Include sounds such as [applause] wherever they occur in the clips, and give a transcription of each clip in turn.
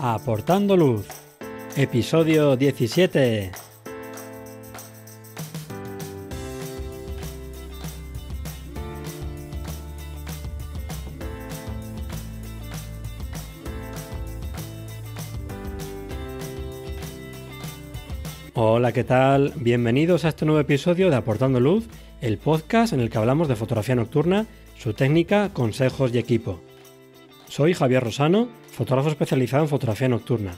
Aportando Luz, episodio 17. Hola, ¿qué tal? Bienvenidos a este nuevo episodio de Aportando Luz, el podcast en el que hablamos de fotografía nocturna, su técnica, consejos y equipo. Soy Javier Rosano fotógrafo especializado en fotografía nocturna.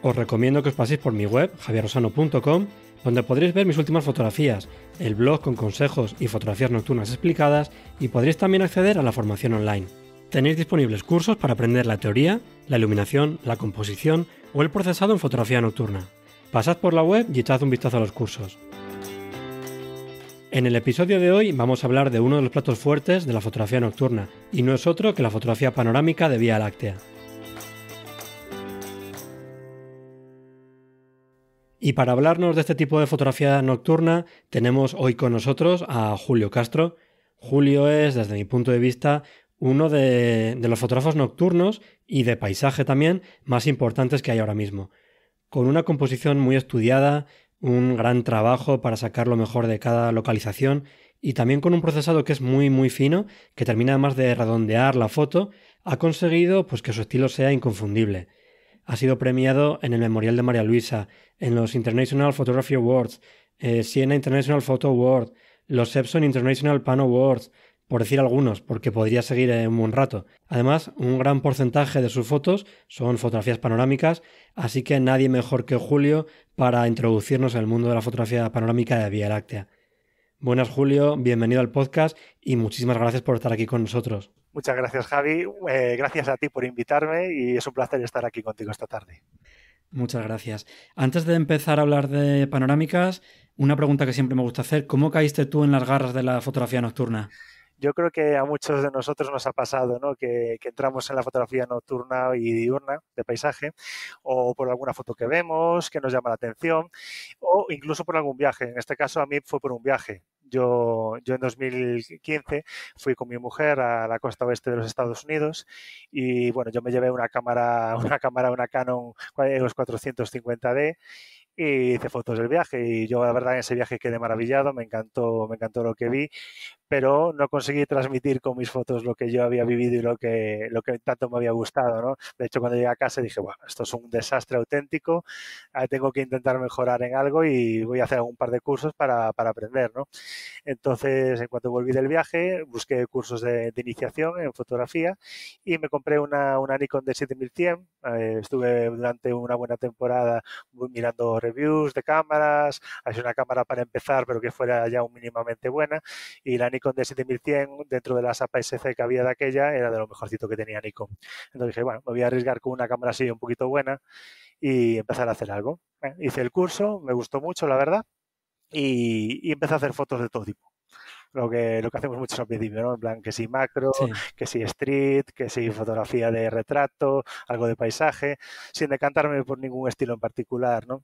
Os recomiendo que os paséis por mi web, javierrosano.com, donde podréis ver mis últimas fotografías, el blog con consejos y fotografías nocturnas explicadas y podréis también acceder a la formación online. Tenéis disponibles cursos para aprender la teoría, la iluminación, la composición o el procesado en fotografía nocturna. Pasad por la web y echad un vistazo a los cursos. En el episodio de hoy vamos a hablar de uno de los platos fuertes de la fotografía nocturna, y no es otro que la fotografía panorámica de Vía Láctea. Y para hablarnos de este tipo de fotografía nocturna, tenemos hoy con nosotros a Julio Castro. Julio es, desde mi punto de vista, uno de, los fotógrafos nocturnos y de paisaje también más importantes que hay ahora mismo. Con una composición muy estudiada, un gran trabajo para sacar lo mejor de cada localización y también con un procesado que es muy muy fino, que termina además de redondear la foto, ha conseguido pues que su estilo sea inconfundible ha sido premiado en el Memorial de María Luisa, en los International Photography Awards, eh, Siena International Photo Award, los Epson International Pan Awards, por decir algunos, porque podría seguir en eh, un buen rato. Además, un gran porcentaje de sus fotos son fotografías panorámicas, así que nadie mejor que Julio para introducirnos al mundo de la fotografía panorámica de Vía Láctea. Buenas Julio, bienvenido al podcast y muchísimas gracias por estar aquí con nosotros. Muchas gracias, Javi. Eh, gracias a ti por invitarme y es un placer estar aquí contigo esta tarde. Muchas gracias. Antes de empezar a hablar de panorámicas, una pregunta que siempre me gusta hacer. ¿Cómo caíste tú en las garras de la fotografía nocturna? Yo creo que a muchos de nosotros nos ha pasado, ¿no? que, entramos en la fotografía nocturna y diurna de paisaje, o por alguna foto que vemos, que nos llama la atención, o incluso por algún viaje. En este caso, a mí fue por un viaje. Yo, en 2015 fui con mi mujer a la costa oeste de los Estados Unidos y bueno, yo me llevé una cámara, [laughs] una cámara, una Canon EOS 450D y hice fotos del viaje y yo la verdad en ese viaje quedé maravillado, me encantó, me encantó lo que vi, pero no conseguí transmitir con mis fotos lo que yo había vivido y lo que, lo que tanto me había gustado. ¿no? De hecho, cuando llegué a casa dije, bueno, esto es un desastre auténtico, tengo que intentar mejorar en algo y voy a hacer un par de cursos para, para aprender. ¿no? Entonces, en cuanto volví del viaje, busqué cursos de, iniciación en fotografía y me compré una, Nikon de 7100. Eh, estuve durante una buena temporada mirando reviews de cámaras, hay una cámara para empezar, pero que fuera ya un mínimamente buena. Y la Nikon D7100 dentro de la aps SC que había de aquella era de lo mejorcito que tenía Nikon. Entonces dije, bueno, me voy a arriesgar con una cámara así un poquito buena y empezar a hacer algo. Eh, hice el curso, me gustó mucho, la verdad, y, empecé a hacer fotos de todo tipo lo que, lo que hacemos mucho al principio, ¿no? En plan, que si macro, que si street, que si fotografía de retrato, algo de paisaje, sin decantarme por ningún estilo en particular, ¿no?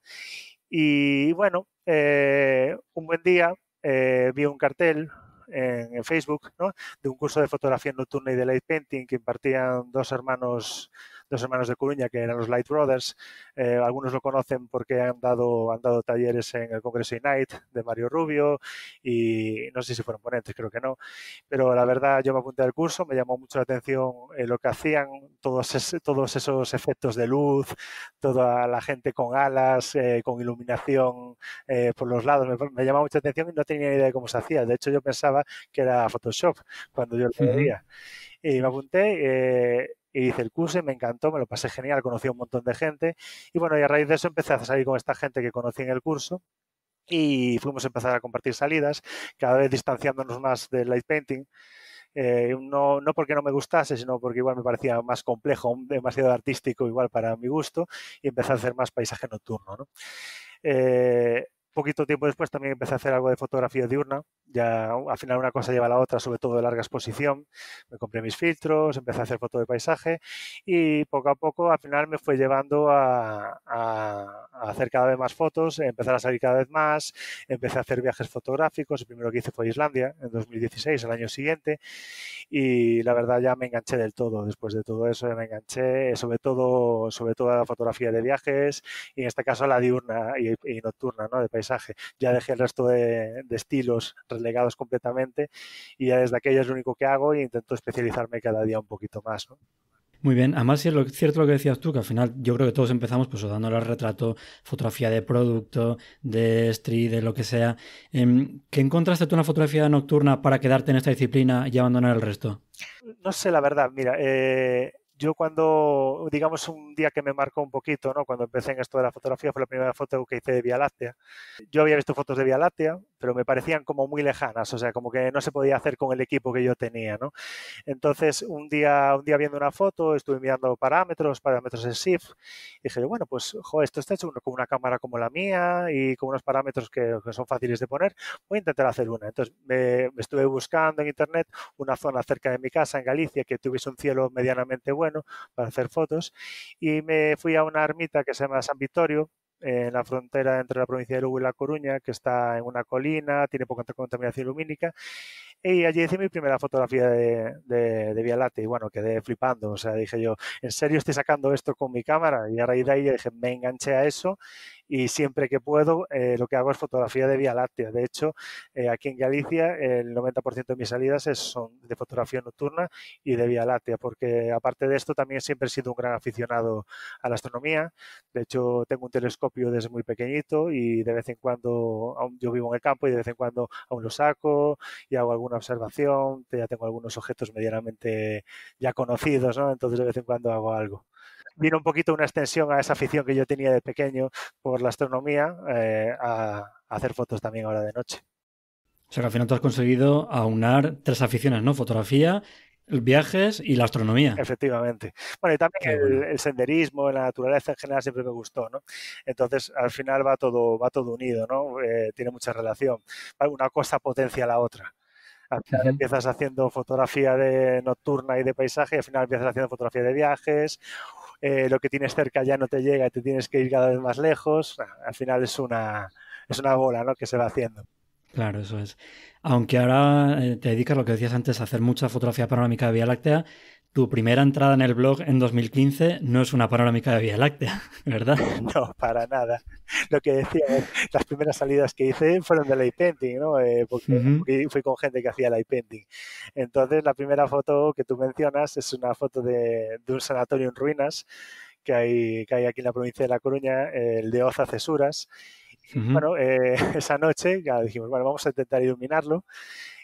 Y bueno, eh, un buen día eh, vi un cartel en, Facebook, ¿no? de un curso de fotografía nocturna y de light painting que impartían dos hermanos dos hermanos de Coruña, que eran los Light Brothers. Eh, algunos lo conocen porque han dado, han dado talleres en el Congreso Night de Mario Rubio y no sé si fueron ponentes, creo que no. Pero la verdad, yo me apunté al curso, me llamó mucho la atención eh, lo que hacían, todos, todos esos efectos de luz, toda la gente con alas, eh, con iluminación por los lados. Me, llama llamó mucha atención y no tenía idea de cómo se hacía. De hecho, yo pensaba que era Photoshop cuando yo lo veía. Y me apunté y hice el curso y me encantó, me lo pasé genial, conocí a un montón de gente y bueno, y a raíz de eso empecé a salir con esta gente que conocí en el curso y fuimos a empezar a compartir salidas, cada vez distanciándonos más del light painting. Eh, no, no, porque no me gustase, sino porque igual me parecía más complejo, demasiado artístico igual para mi gusto, y empecé a hacer más paisaje nocturno. ¿no? Eh, poquito tiempo después también empecé a hacer algo de fotografía diurna. Ya al final una cosa lleva a la otra, sobre todo de larga exposición. Me compré mis filtros, empecé a hacer fotos de paisaje y poco a poco al final me fue llevando a, hacer cada vez más fotos, empezar a salir cada vez más, empecé a hacer viajes fotográficos. El primero que hice fue a Islandia en 2016, el año siguiente. Y la verdad ya me enganché del todo. Después de todo eso me enganché, sobre todo, sobre a la fotografía de viajes y en este caso a la diurna y, nocturna, ¿no? De ya dejé el resto de, estilos relegados completamente y ya desde aquella es lo único que hago e intento especializarme cada día un poquito más. Muy bien, además si es lo, cierto lo que decías tú, que al final yo creo que todos empezamos pues dándole al retrato, fotografía de producto, de street, de lo que sea. Em, ¿Qué encontraste tú en la fotografía nocturna para quedarte en esta disciplina y abandonar el resto? No sé, la verdad, mira, eh, yo cuando, digamos, un día que me marcó un poquito, ¿no? Cuando empecé en esto de la fotografía, fue la primera foto que hice de Vía Láctea. Yo había visto fotos de Vía Láctea, pero me parecían como muy lejanas, o sea, como que no se podía hacer con el equipo que yo tenía, ¿no? Entonces, un día, un día viendo una foto, estuve mirando parámetros, parámetros en SIF, y dije, bueno, pues, jo, esto está hecho con una cámara como la mía y con unos parámetros que, son fáciles de poner, voy a intentar hacer una. Entonces, me estuve buscando en internet una zona cerca de mi casa, en Galicia, que tuviese un cielo medianamente bueno, para hacer fotos. Y me fui a una ermita que se llama San Victorio, en la frontera entre la provincia de Lugo y La Coruña, que está en una colina, tiene poca contaminación lumínica. Y allí hice mi primera fotografía de, Vialate y bueno, quedé flipando. O sea, dije yo, ¿en serio estoy sacando esto con mi cámara? Y a raíz de ahí dije, me enganché a eso y siempre que puedo eh, lo que hago es fotografía de Vía Láctea. De hecho, eh, aquí en Galicia el 90% de mis salidas son de fotografía nocturna y de Vía Láctea, porque aparte de esto también siempre he sido un gran aficionado a la astronomía. De hecho, tengo un telescopio desde muy pequeñito y de vez en cuando, yo vivo en el campo y de vez en cuando aún lo saco y hago alguna observación, ya tengo algunos objetos medianamente ya conocidos, ¿no? Entonces de vez en cuando hago algo vino un poquito una extensión a esa afición que yo tenía de pequeño por la astronomía eh, a, hacer fotos también ahora de noche. O sea que al final tú has conseguido aunar tres aficiones, ¿no? Fotografía, viajes y la astronomía. Efectivamente. Bueno, y también el, senderismo, la naturaleza en general siempre me gustó, ¿no? Entonces, al final va todo, va todo unido, ¿no? Eh, tiene mucha relación. Una cosa potencia a la otra. Al final empiezas haciendo fotografía de nocturna y de paisaje, al final empiezas haciendo fotografía de viajes, eh, lo que tienes cerca ya no te llega y te tienes que ir cada vez más lejos. Al final es una, es una bola ¿no? que se va haciendo. Claro, eso es. Aunque ahora eh, te dedicas, lo que decías antes, a hacer mucha fotografía panorámica de Vía Láctea, tu primera entrada en el blog en 2015 no es una panorámica de Vía Láctea, [laughs] ¿verdad? [laughs] No, para nada. Lo que decía, eh, las primeras salidas que hice fueron de light painting, ¿no? Eh, porque, fui con gente que hacía light painting. Entonces, la primera foto que tú mencionas es una foto de, un sanatorio en ruinas que hay, que hay aquí en la provincia de La Coruña, el de Oza Cesuras. Bueno, eh, [laughs] esa noche ya dijimos, bueno, vamos a intentar iluminarlo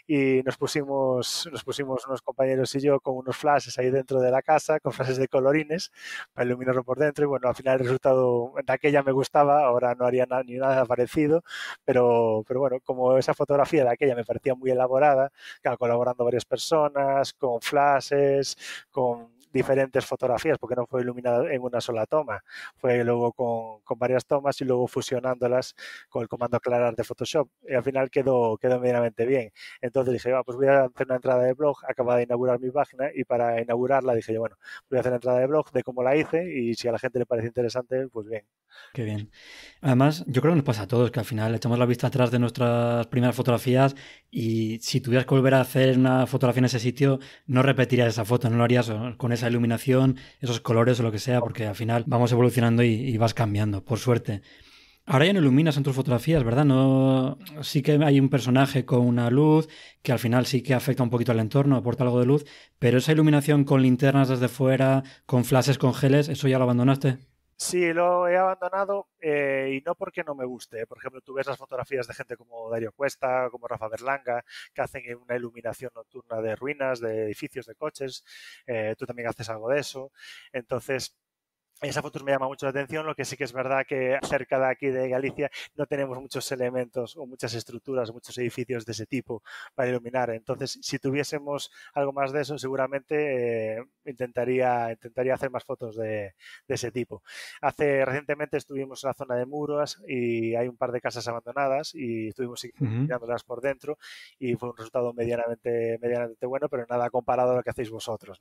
y nos pusimos, nos pusimos unos compañeros y yo con unos flashes ahí dentro de la casa, con flashes de colorines para iluminarlo por dentro y bueno, al final el resultado de aquella me gustaba, ahora no haría ni nada parecido, pero, pero bueno, como esa fotografía de aquella me parecía muy elaborada, claro, colaborando varias personas, con flashes, con diferentes fotografías, porque no fue iluminado en una sola toma, fue luego con, con, varias tomas y luego fusionándolas con el comando aclarar de Photoshop. Y al final quedó, quedó medianamente bien. Entonces dije, ah, pues voy a hacer una entrada de blog, acababa de inaugurar mi página y para inaugurarla dije yo, bueno, voy a hacer una entrada de blog de cómo la hice y si a la gente le parece interesante, pues bien. Qué bien. Además, yo creo que nos pasa a todos que al final echamos la vista atrás de nuestras primeras fotografías y si tuvieras que volver a hacer una fotografía en ese sitio, no repetirías esa foto, no lo harías con esa iluminación, esos colores o lo que sea, porque al final vamos evolucionando y, vas cambiando, por suerte. Ahora ya no iluminas en tus fotografías, ¿verdad? No, sí que hay un personaje con una luz que al final sí que afecta un poquito al entorno, aporta algo de luz, pero esa iluminación con linternas desde fuera, con flashes, con geles, ¿eso ya lo abandonaste? Sí, lo he abandonado eh, y no porque no me guste. ¿eh? Por ejemplo, tú ves las fotografías de gente como Dario Cuesta, como Rafa Berlanga, que hacen eh, una iluminación nocturna de ruinas, de edificios, de coches. tú también haces algo de eso. Entonces, esa foto me llama mucho la atención, lo que sí que es verdad que cerca de aquí de Galicia no tenemos muchos elementos o muchas estructuras, muchos edificios de ese tipo para iluminar. Entonces, si tuviésemos algo más de eso, seguramente eh, intentaría, intentaría hacer más fotos de, ese tipo. Hace recientemente estuvimos en la zona de Muros y hay un par de casas abandonadas y estuvimos por dentro y fue un resultado medianamente, bueno, pero nada comparado a lo que hacéis vosotros.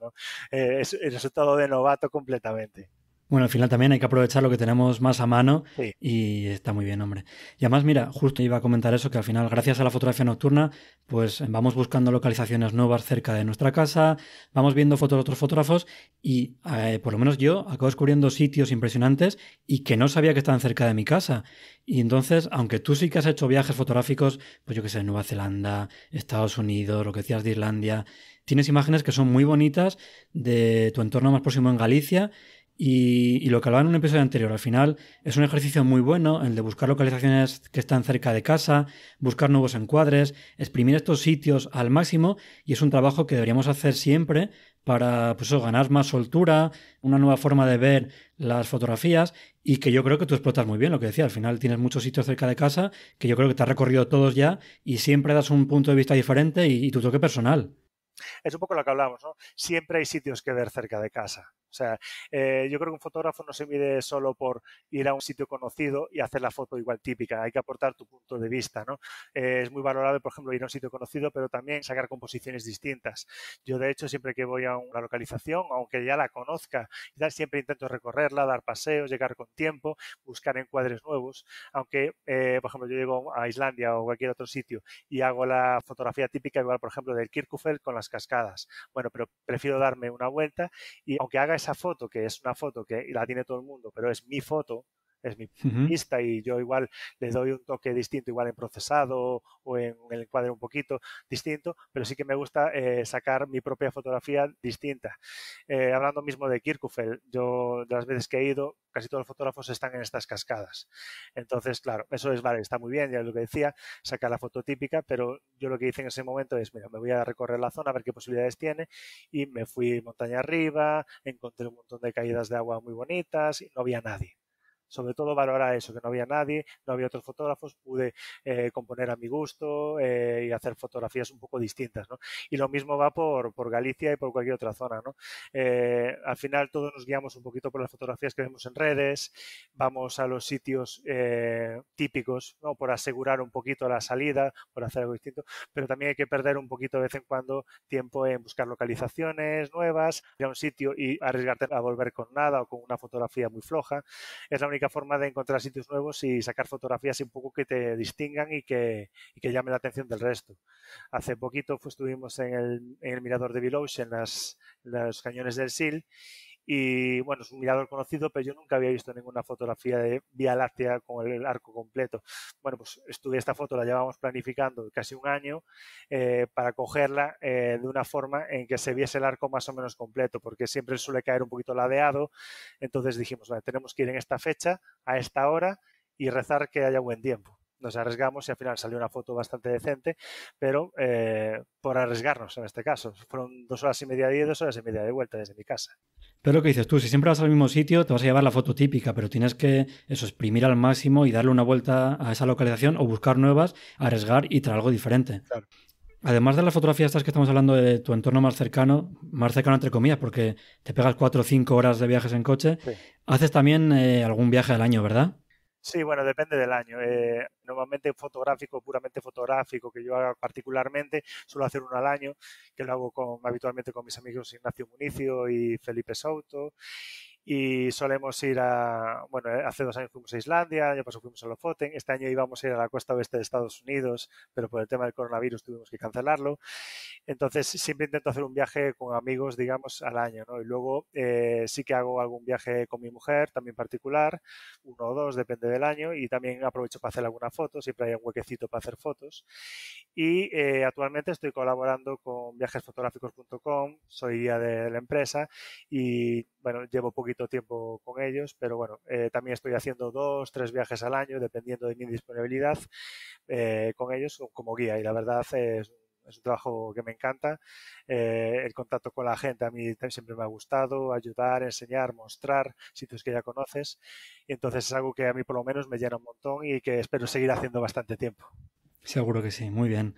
Eh, es el resultado de novato completamente. Bueno, al final también hay que aprovechar lo que tenemos más a mano y está muy bien, hombre. Y además, mira, justo iba a comentar eso, que al final, gracias a la fotografía nocturna, pues eh, vamos buscando localizaciones nuevas cerca de nuestra casa, vamos viendo fotos de otros fotógrafos y eh, por lo menos yo acabo descubriendo sitios impresionantes y que no sabía que estaban cerca de mi casa. Y entonces, aunque tú sí que has hecho viajes fotográficos, pues yo que sé, Nueva Zelanda, Estados Unidos, lo que decías de Islandia, tienes imágenes que son muy bonitas de tu entorno más próximo en Galicia y, lo que hablaba en un episodio anterior, al final es un ejercicio muy bueno el de buscar localizaciones que están cerca de casa, buscar nuevos encuadres, exprimir estos sitios al máximo y es un trabajo que deberíamos hacer siempre para pues ganar más soltura, una nueva forma de ver las fotografías y que yo creo que tú explotas muy bien lo que decía, al final tienes muchos sitios cerca de casa que yo creo que te has recorrido todos ya y siempre das un punto de vista diferente y, tu toque personal. Es un poco lo que hablamos, ¿no? Siempre hay sitios que ver cerca de casa o sea, eh, yo creo que un fotógrafo no se mide solo por ir a un sitio conocido y hacer la foto igual típica. Hay que aportar tu punto de vista, ¿no? Eh, es muy valorable, por ejemplo, ir a un sitio conocido, pero también sacar composiciones distintas. Yo, de hecho, siempre que voy a una localización, aunque ya la conozca, siempre intento recorrerla, dar paseos, llegar con tiempo, buscar encuadres nuevos. Aunque, eh, por ejemplo, yo llego a Islandia o cualquier otro sitio y hago la fotografía típica, igual, por ejemplo, del Kirkufeld con las cascadas. Bueno, pero prefiero darme una vuelta y aunque haga esa esa foto, que es una foto que la tiene todo el mundo, pero es mi foto, es mi pista y yo igual le doy un toque distinto, igual en procesado o en el encuadre un poquito distinto, pero sí que me gusta eh, sacar mi propia fotografía distinta. Eh, hablando mismo de Kirkufel, yo de las veces que he ido, casi todos los fotógrafos están en estas cascadas. Entonces, claro, eso es vale, está muy bien, ya lo que decía, sacar la foto típica, pero yo lo que hice en ese momento es, mira, me voy a recorrer la zona a ver qué posibilidades tiene y me fui montaña arriba, encontré un montón de caídas de agua muy bonitas y no había nadie sobre todo valorar eso, que no había nadie, no había otros fotógrafos, pude eh, componer a mi gusto eh, y hacer fotografías un poco distintas, ¿no? Y lo mismo va por, Galicia y por cualquier otra zona, ¿no? Eh, al final todos nos guiamos un poquito por las fotografías que vemos en redes, vamos a los sitios típicos, ¿no? Por asegurar un poquito la salida, por hacer algo distinto, pero también hay que perder un poquito de vez en cuando tiempo en buscar localizaciones nuevas, ir a un sitio y arriesgarte a volver con nada o con una fotografía muy floja. Es la forma de encontrar sitios nuevos y sacar fotografías un poco que te distingan y que, llame la atención del resto. Hace poquito pues, estuvimos en el, mirador de Bilous, en las, los cañones del SIL, y bueno, es un mirador conocido, pero yo nunca había visto ninguna fotografía de Vía Láctea con el, arco completo. Bueno, pues estuve esta foto, la llevamos planificando casi un año eh, para cogerla eh, de una forma en que se viese el arco más o menos completo, porque siempre suele caer un poquito ladeado. Entonces dijimos, vale, tenemos que ir en esta fecha, a esta hora y rezar que haya buen tiempo nos arriesgamos y al final salió una foto bastante decente, pero eh, por arriesgarnos en este caso. Fueron dos horas y media de dos horas y media de vuelta desde mi casa. Pero lo que dices tú, si siempre vas al mismo sitio, te vas a llevar la foto típica, pero tienes que eso, exprimir al máximo y darle una vuelta a esa localización o buscar nuevas, arriesgar y traer algo diferente. Además de las fotografías estas que estamos hablando de tu entorno más cercano, más cercano entre comillas, porque te pegas cuatro o cinco horas de viajes en coche, haces también eh, algún viaje al año, ¿verdad? Sí, bueno, depende del año. Eh, normalmente fotográfico, puramente fotográfico, que yo haga particularmente, suelo hacer uno al año, que lo hago con, habitualmente con mis amigos Ignacio Municio y Felipe Souto y solemos ir a, bueno, eh, hace dos años fuimos a Islandia, el año pasado fuimos a Lofoten, este año íbamos a ir a la costa oeste de Estados Unidos, pero por el tema del coronavirus tuvimos que cancelarlo. Entonces siempre intento hacer un viaje con amigos, digamos, al año, ¿no? Y luego eh, sí que hago algún viaje con mi mujer, también particular, uno o dos, depende del año, y también aprovecho para hacer alguna foto, siempre hay un huequecito para hacer fotos. Y eh, actualmente estoy colaborando con viajesfotográficos.com, soy guía de la empresa y bueno, llevo poquito tiempo con ellos, pero bueno, eh, también estoy haciendo dos, tres viajes al año, dependiendo de mi disponibilidad, eh, con ellos como guía. Y la verdad es, un trabajo que me encanta. Eh, el contacto con la gente a mí siempre me ha gustado, ayudar, enseñar, mostrar sitios que ya conoces. Y entonces es algo que a mí por lo menos me llena un montón y que espero seguir haciendo bastante tiempo. Seguro que sí, muy bien.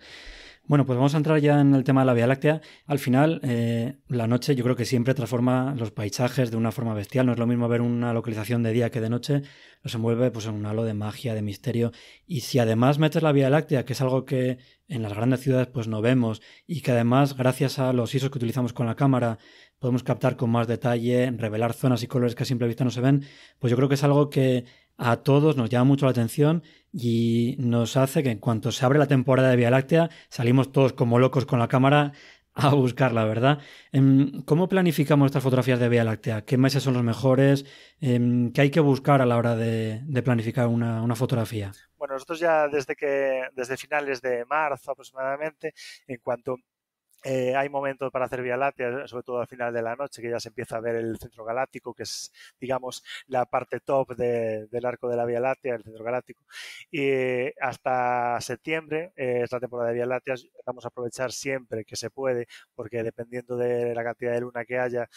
Bueno, pues vamos a entrar ya en el tema de la Vía Láctea. Al final, eh, la noche yo creo que siempre transforma los paisajes de una forma bestial. No es lo mismo ver una localización de día que de noche. los envuelve pues, en un halo de magia, de misterio. Y si además metes la Vía Láctea, que es algo que en las grandes ciudades pues, no vemos, y que además, gracias a los ISOs que utilizamos con la cámara, podemos captar con más detalle, revelar zonas y colores que a simple vista no se ven, pues yo creo que es algo que a todos nos llama mucho la atención y nos hace que en cuanto se abre la temporada de Vía Láctea salimos todos como locos con la cámara a buscarla, ¿verdad? Em, ¿Cómo planificamos estas fotografías de Vía Láctea? ¿Qué meses son los mejores? Em, ¿Qué hay que buscar a la hora de, planificar una, fotografía? Bueno, nosotros ya desde que desde finales de marzo aproximadamente, en cuanto eh, hay momentos para hacer Vía Láctea, sobre todo al final de la noche, que ya se empieza a ver el centro galáctico, que es, digamos, la parte top del arco de la Vía Láctea, el centro galáctico. Y eh, hasta septiembre eh, esta temporada de Vía Láctea. Vamos a aprovechar siempre que se puede, porque dependiendo de la cantidad de luna que haya,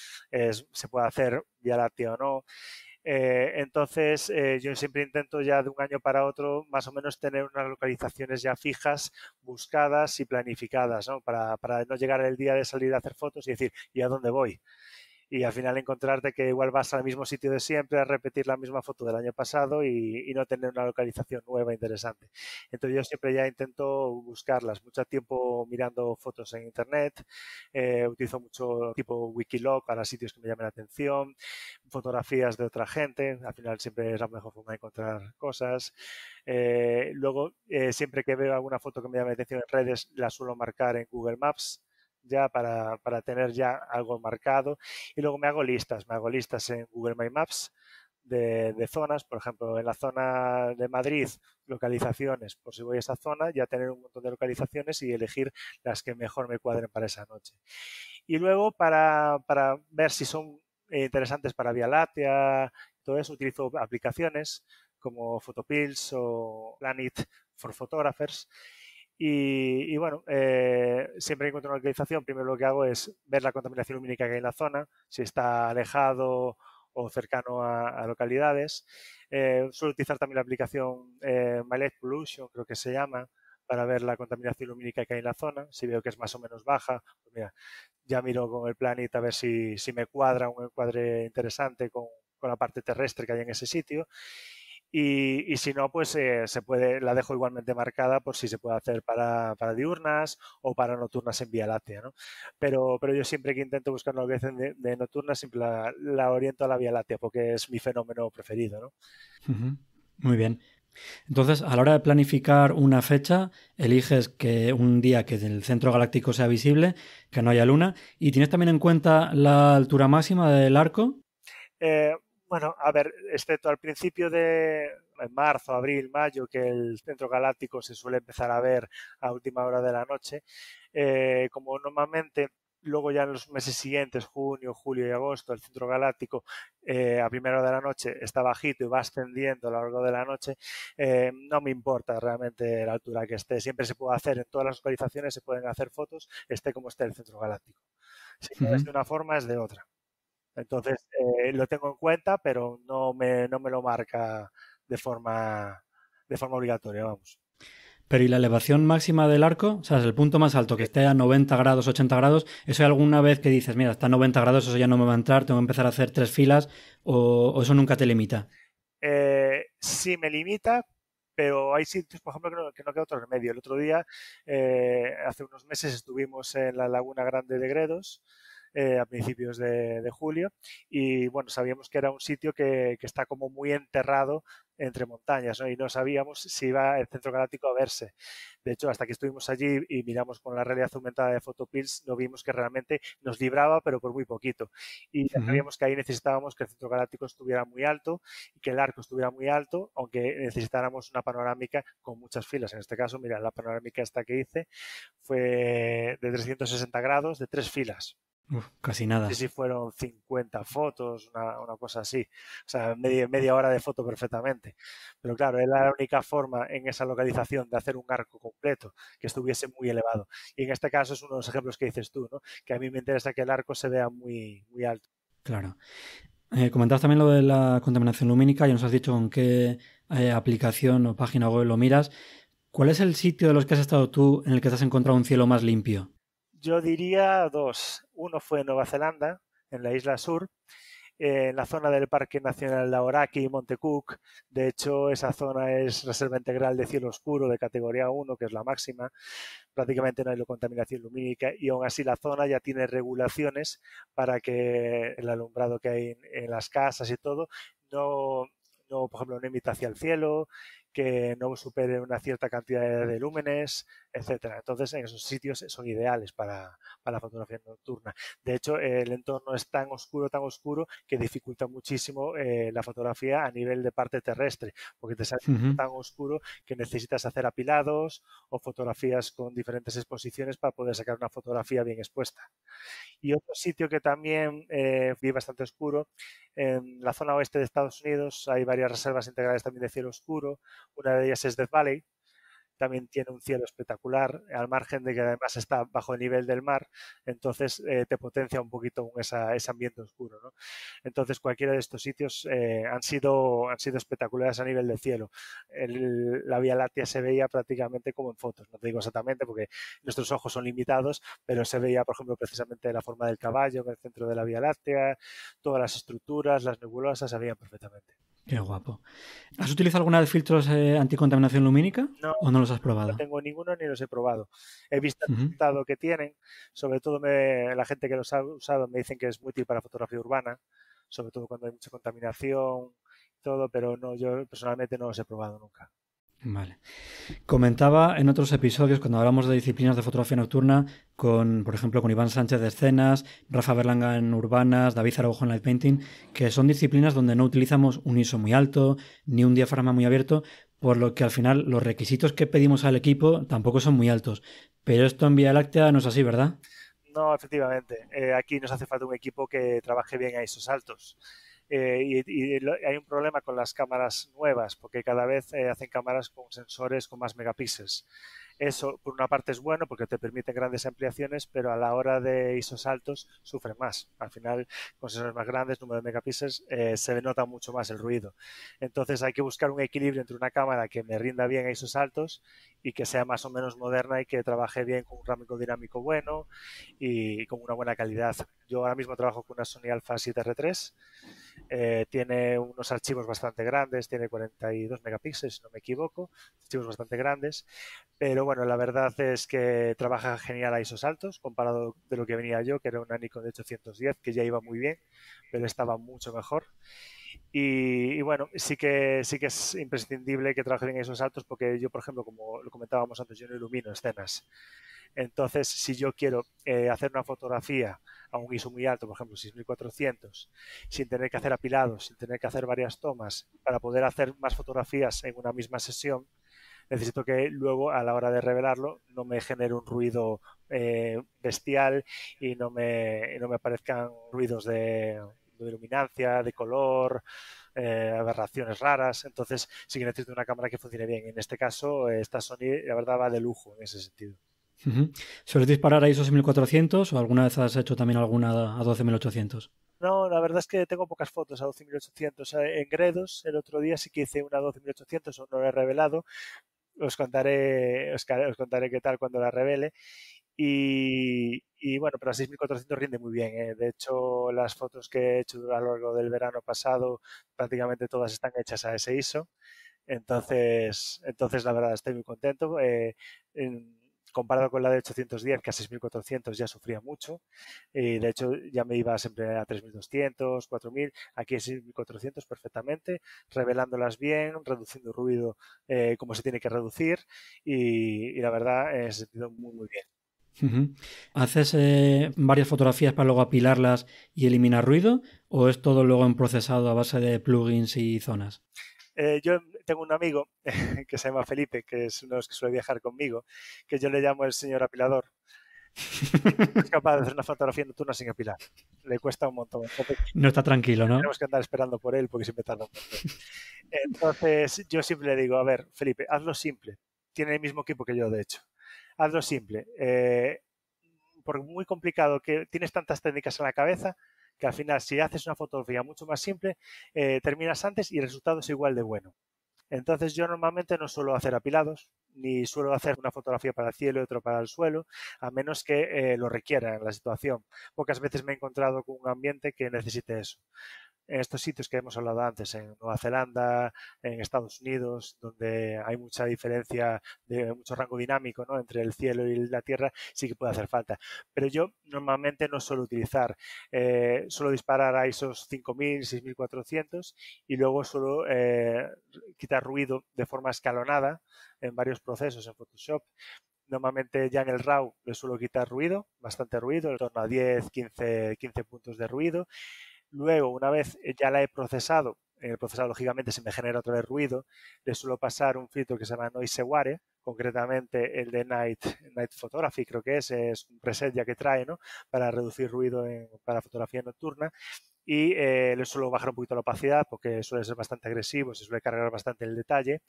se puede hacer Vía Láctea o no. Eh, entonces, eh, yo siempre intento ya de un año para otro más o menos tener unas localizaciones ya fijas, buscadas y planificadas, ¿no? Para, para no llegar el día de salir a hacer fotos y decir, ¿y a dónde voy? y al final encontrarte que igual vas al mismo sitio de siempre, a repetir la misma foto del año pasado y, no tener una localización nueva interesante. Entonces yo siempre ya intento buscarlas, mucho tiempo mirando fotos en internet, eh, utilizo mucho tipo Wikiloc para sitios que me llamen la atención, fotografías de otra gente, al final siempre es la mejor forma de encontrar cosas. Eh, luego, eh, siempre que veo alguna foto que me llame la atención en redes, la suelo marcar en Google Maps ya para, tener ya algo marcado. Y luego me hago listas, me hago listas en Google My Maps de, zonas, por ejemplo, en la zona de Madrid, localizaciones, por si voy a esa zona, ya tener un montón de localizaciones y elegir las que mejor me cuadren para esa noche. Y luego para, para ver si son eh, interesantes para Vía Láctea, todo eso utilizo aplicaciones como Photopills o Planet for Photographers y, bueno, eh, siempre que encuentro una localización, primero lo que hago es ver la contaminación lumínica que hay en la zona, si está alejado o cercano a, localidades. Eh, suelo utilizar también la aplicación eh, My Pollution, creo que se llama, para ver la contaminación lumínica que hay en la zona. Si veo que es más o menos baja, pues mira, ya miro con el planeta a ver si, si me cuadra un encuadre interesante con, con la parte terrestre que hay en ese sitio. Y, si no, pues eh, se puede, la dejo igualmente marcada por si se puede hacer para, diurnas o para nocturnas en Vía Láctea, ¿no? Pero, pero yo siempre que intento buscar una vez de, de nocturna, siempre la, oriento a la Vía Láctea porque es mi fenómeno preferido, ¿no? Muy bien. Entonces, a la hora de planificar una fecha, eliges que un día que el centro galáctico sea visible, que no haya luna, y tienes también en cuenta la altura máxima del arco. Eh, bueno, a ver, excepto al principio de marzo, abril, mayo, que el centro galáctico se suele empezar a ver a última hora de la noche, eh, como normalmente luego ya en los meses siguientes, junio, julio y agosto, el centro galáctico eh, a primera hora de la noche está bajito y va ascendiendo a lo largo de la noche, eh, no me importa realmente la altura que esté. Siempre se puede hacer, en todas las localizaciones se pueden hacer fotos, esté como esté el centro galáctico. Si es de una forma, es de otra. Entonces, eh, lo tengo en cuenta, pero no me, no me lo marca de forma, de forma obligatoria, vamos. Pero ¿y la elevación máxima del arco? O sea, el punto más alto que esté a 90 grados, 80 grados. ¿Eso hay alguna vez que dices, mira, está a 90 grados, eso ya no me va a entrar, tengo que empezar a hacer tres filas? ¿O, eso nunca te limita? Eh, sí, me limita, pero hay sitios, por ejemplo, que no, que queda otro remedio. El otro día, eh, hace unos meses, estuvimos en la Laguna Grande de Gredos eh, a principios de, julio. Y bueno, sabíamos que era un sitio que, está como muy enterrado entre montañas, Y no sabíamos si iba el centro galáctico a verse. De hecho, hasta que estuvimos allí y miramos con la realidad aumentada de Photopills, no vimos que realmente nos libraba, pero por muy poquito. Y sabíamos que ahí necesitábamos que el centro galáctico estuviera muy alto y que el arco estuviera muy alto, aunque necesitáramos una panorámica con muchas filas. En este caso, mira, la panorámica esta que hice fue de 360 grados, de tres filas casi nada. No si fueron 50 fotos, una, cosa así. O sea, media, hora de foto perfectamente. Pero claro, era la única forma en esa localización de hacer un arco completo que estuviese muy elevado. Y en este caso es uno de los ejemplos que dices tú, ¿no? Que a mí me interesa que el arco se vea muy, muy alto. Claro. Eh, comentabas también lo de la contaminación lumínica, y nos has dicho con qué eh, aplicación o página web lo miras. ¿Cuál es el sitio de los que has estado tú en el que te has encontrado un cielo más limpio? Yo diría dos. Uno fue en Nueva Zelanda, en la isla sur, eh, en la zona del Parque Nacional Lauraki y Monte De hecho, esa zona es reserva integral de cielo oscuro de categoría 1, que es la máxima. Prácticamente no hay contaminación lumínica y aún así la zona ya tiene regulaciones para que el alumbrado que hay en, las casas y todo no, no por ejemplo, no emita hacia el cielo, que no supere una cierta cantidad de lúmenes, etcétera. Entonces, en esos sitios son ideales para, la fotografía nocturna. De hecho, el entorno es tan oscuro, tan oscuro, que dificulta muchísimo eh, la fotografía a nivel de parte terrestre, porque te sale tan oscuro que necesitas hacer apilados o fotografías con diferentes exposiciones para poder sacar una fotografía bien expuesta. Y otro sitio que también eh, bastante oscuro, en la zona oeste de Estados Unidos hay varias reservas integrales también de cielo oscuro, una de ellas es Death Valley, también tiene un cielo espectacular, al margen de que además está bajo el nivel del mar, entonces eh, te potencia un poquito ese ambiente oscuro. ¿no? Entonces cualquiera de estos sitios eh, han, sido, han sido espectaculares a nivel del cielo. la Vía Láctea se veía prácticamente como en fotos, no te digo exactamente porque nuestros ojos son limitados, pero se veía, por ejemplo, precisamente la forma del caballo en el centro de la Vía Láctea, todas las estructuras, las nebulosas, se veían perfectamente. Qué guapo. ¿Has utilizado alguna de filtros eh, anticontaminación lumínica no, o no los has probado? No tengo ninguno ni los he probado. He visto el resultado que tienen. Sobre todo la gente que los ha usado me dicen que es muy útil para fotografía urbana, sobre todo cuando hay mucha contaminación, y todo, pero no, yo personalmente no los he probado nunca. Vale. Comentaba en otros episodios, cuando hablamos de disciplinas de fotografía nocturna, con, por ejemplo, con Iván Sánchez de Escenas, Rafa Berlanga en Urbanas, David Zaragoza en Light Painting, que son disciplinas donde no utilizamos un ISO muy alto, ni un diafragma muy abierto, por lo que al final los requisitos que pedimos al equipo tampoco son muy altos. Pero esto en Vía Láctea no es así, ¿verdad? No, efectivamente. Eh, aquí nos hace falta un equipo que trabaje bien a esos altos. Eh, y, hay un problema con las cámaras nuevas, porque cada vez eh, hacen cámaras con sensores con más megapíxeles. Eso, por una parte, es bueno porque te permiten grandes ampliaciones, pero a la hora de ISOs altos sufre más. Al final, con sensores más grandes, número de megapíxeles, eh, se nota mucho más el ruido. Entonces, hay que buscar un equilibrio entre una cámara que me rinda bien a ISOs altos y que sea más o menos moderna y que trabaje bien con un rámico dinámico bueno y con una buena calidad. Yo ahora mismo trabajo con una Sony Alpha 7R3 eh, tiene unos archivos bastante grandes, tiene 42 megapíxeles, si no me equivoco, archivos bastante grandes. Pero bueno, la verdad es que trabaja genial a esos altos, comparado de lo que venía yo, que era una Nikon de 810, que ya iba muy bien, pero estaba mucho mejor. Y, bueno, sí que, sí que es imprescindible que trabajen a esos altos, porque yo, por ejemplo, como lo comentábamos antes, yo no ilumino escenas. Entonces, si yo quiero eh, hacer una fotografía a un ISO muy alto, por ejemplo 6400, sin tener que hacer apilados, sin tener que hacer varias tomas, para poder hacer más fotografías en una misma sesión, necesito que luego a la hora de revelarlo no me genere un ruido eh, bestial y no me, no me aparezcan ruidos de, iluminancia, luminancia, de color, eh, aberraciones raras. Entonces sí que necesito una cámara que funcione bien. En este caso, esta Sony la verdad va de lujo en ese sentido. Uh ¿Sueles disparar a ISO 6400 o alguna vez has hecho también alguna a 12800? No, la verdad es que tengo pocas fotos a 12800. Eh, en Gredos, el otro día sí que hice una a 12800, o no la he revelado. Os contaré, os, contaré qué tal cuando la revele. Y, bueno, pero la 6400 rinde muy bien. Eh. De hecho, las fotos que he hecho a lo largo del verano pasado, prácticamente todas están hechas a ese ISO. Entonces, entonces la verdad estoy muy contento. Eh, en, comparado con la de 810, que a 6400 ya sufría mucho. y eh, de hecho, ya me iba siempre a 3200, 4000, aquí a 6400 perfectamente, revelándolas bien, reduciendo ruido eh, como se tiene que reducir y, la verdad, he sentido muy, muy bien. ¿Haces eh, varias fotografías para luego apilarlas y eliminar ruido? ¿O es todo luego en procesado a base de plugins y zonas? Eh, yo tengo un amigo [laughs] que se llama Felipe, que es uno de los que suele viajar conmigo, que yo le llamo el señor apilador. es capaz de hacer una fotografía nocturna sin apilar. Le cuesta un montón. no está tranquilo, ¿no? Tenemos que andar esperando por él porque siempre tarda un Entonces, yo siempre le digo, a ver, Felipe, hazlo simple. Tiene el mismo equipo que yo, de hecho. Hazlo simple. Eh, por muy complicado que tienes tantas técnicas en la cabeza, que al final si haces una fotografía mucho más simple, eh, terminas antes y el resultado es igual de bueno. Entonces yo normalmente no suelo hacer apilados, ni suelo hacer una fotografía para el cielo y otra para el suelo, a menos que eh, lo requiera en la situación. Pocas veces me he encontrado con un ambiente que necesite eso en estos sitios que hemos hablado antes, en Nueva Zelanda, en Estados Unidos, donde hay mucha diferencia de mucho rango dinámico ¿no? entre el cielo y la tierra, sí que puede hacer falta. Pero yo normalmente no suelo utilizar, eh, suelo disparar a esos 5000, 6400 y luego suelo eh, quitar ruido de forma escalonada en varios procesos en Photoshop. Normalmente ya en el RAW le suelo quitar ruido, bastante ruido, en torno a 10, 15, 15 puntos de ruido. Luego, una vez eh, ya la he procesado, en el procesado, lógicamente se me genera otra vez ruido, le suelo pasar un filtro que se llama Noise Ware, concretamente el de Night, Night Photography, creo que es, es un preset ya que trae, Para reducir ruido para fotografía nocturna. Y eh, le suelo bajar un poquito la opacidad porque suele ser bastante agresivo, se suele cargar bastante el detalle.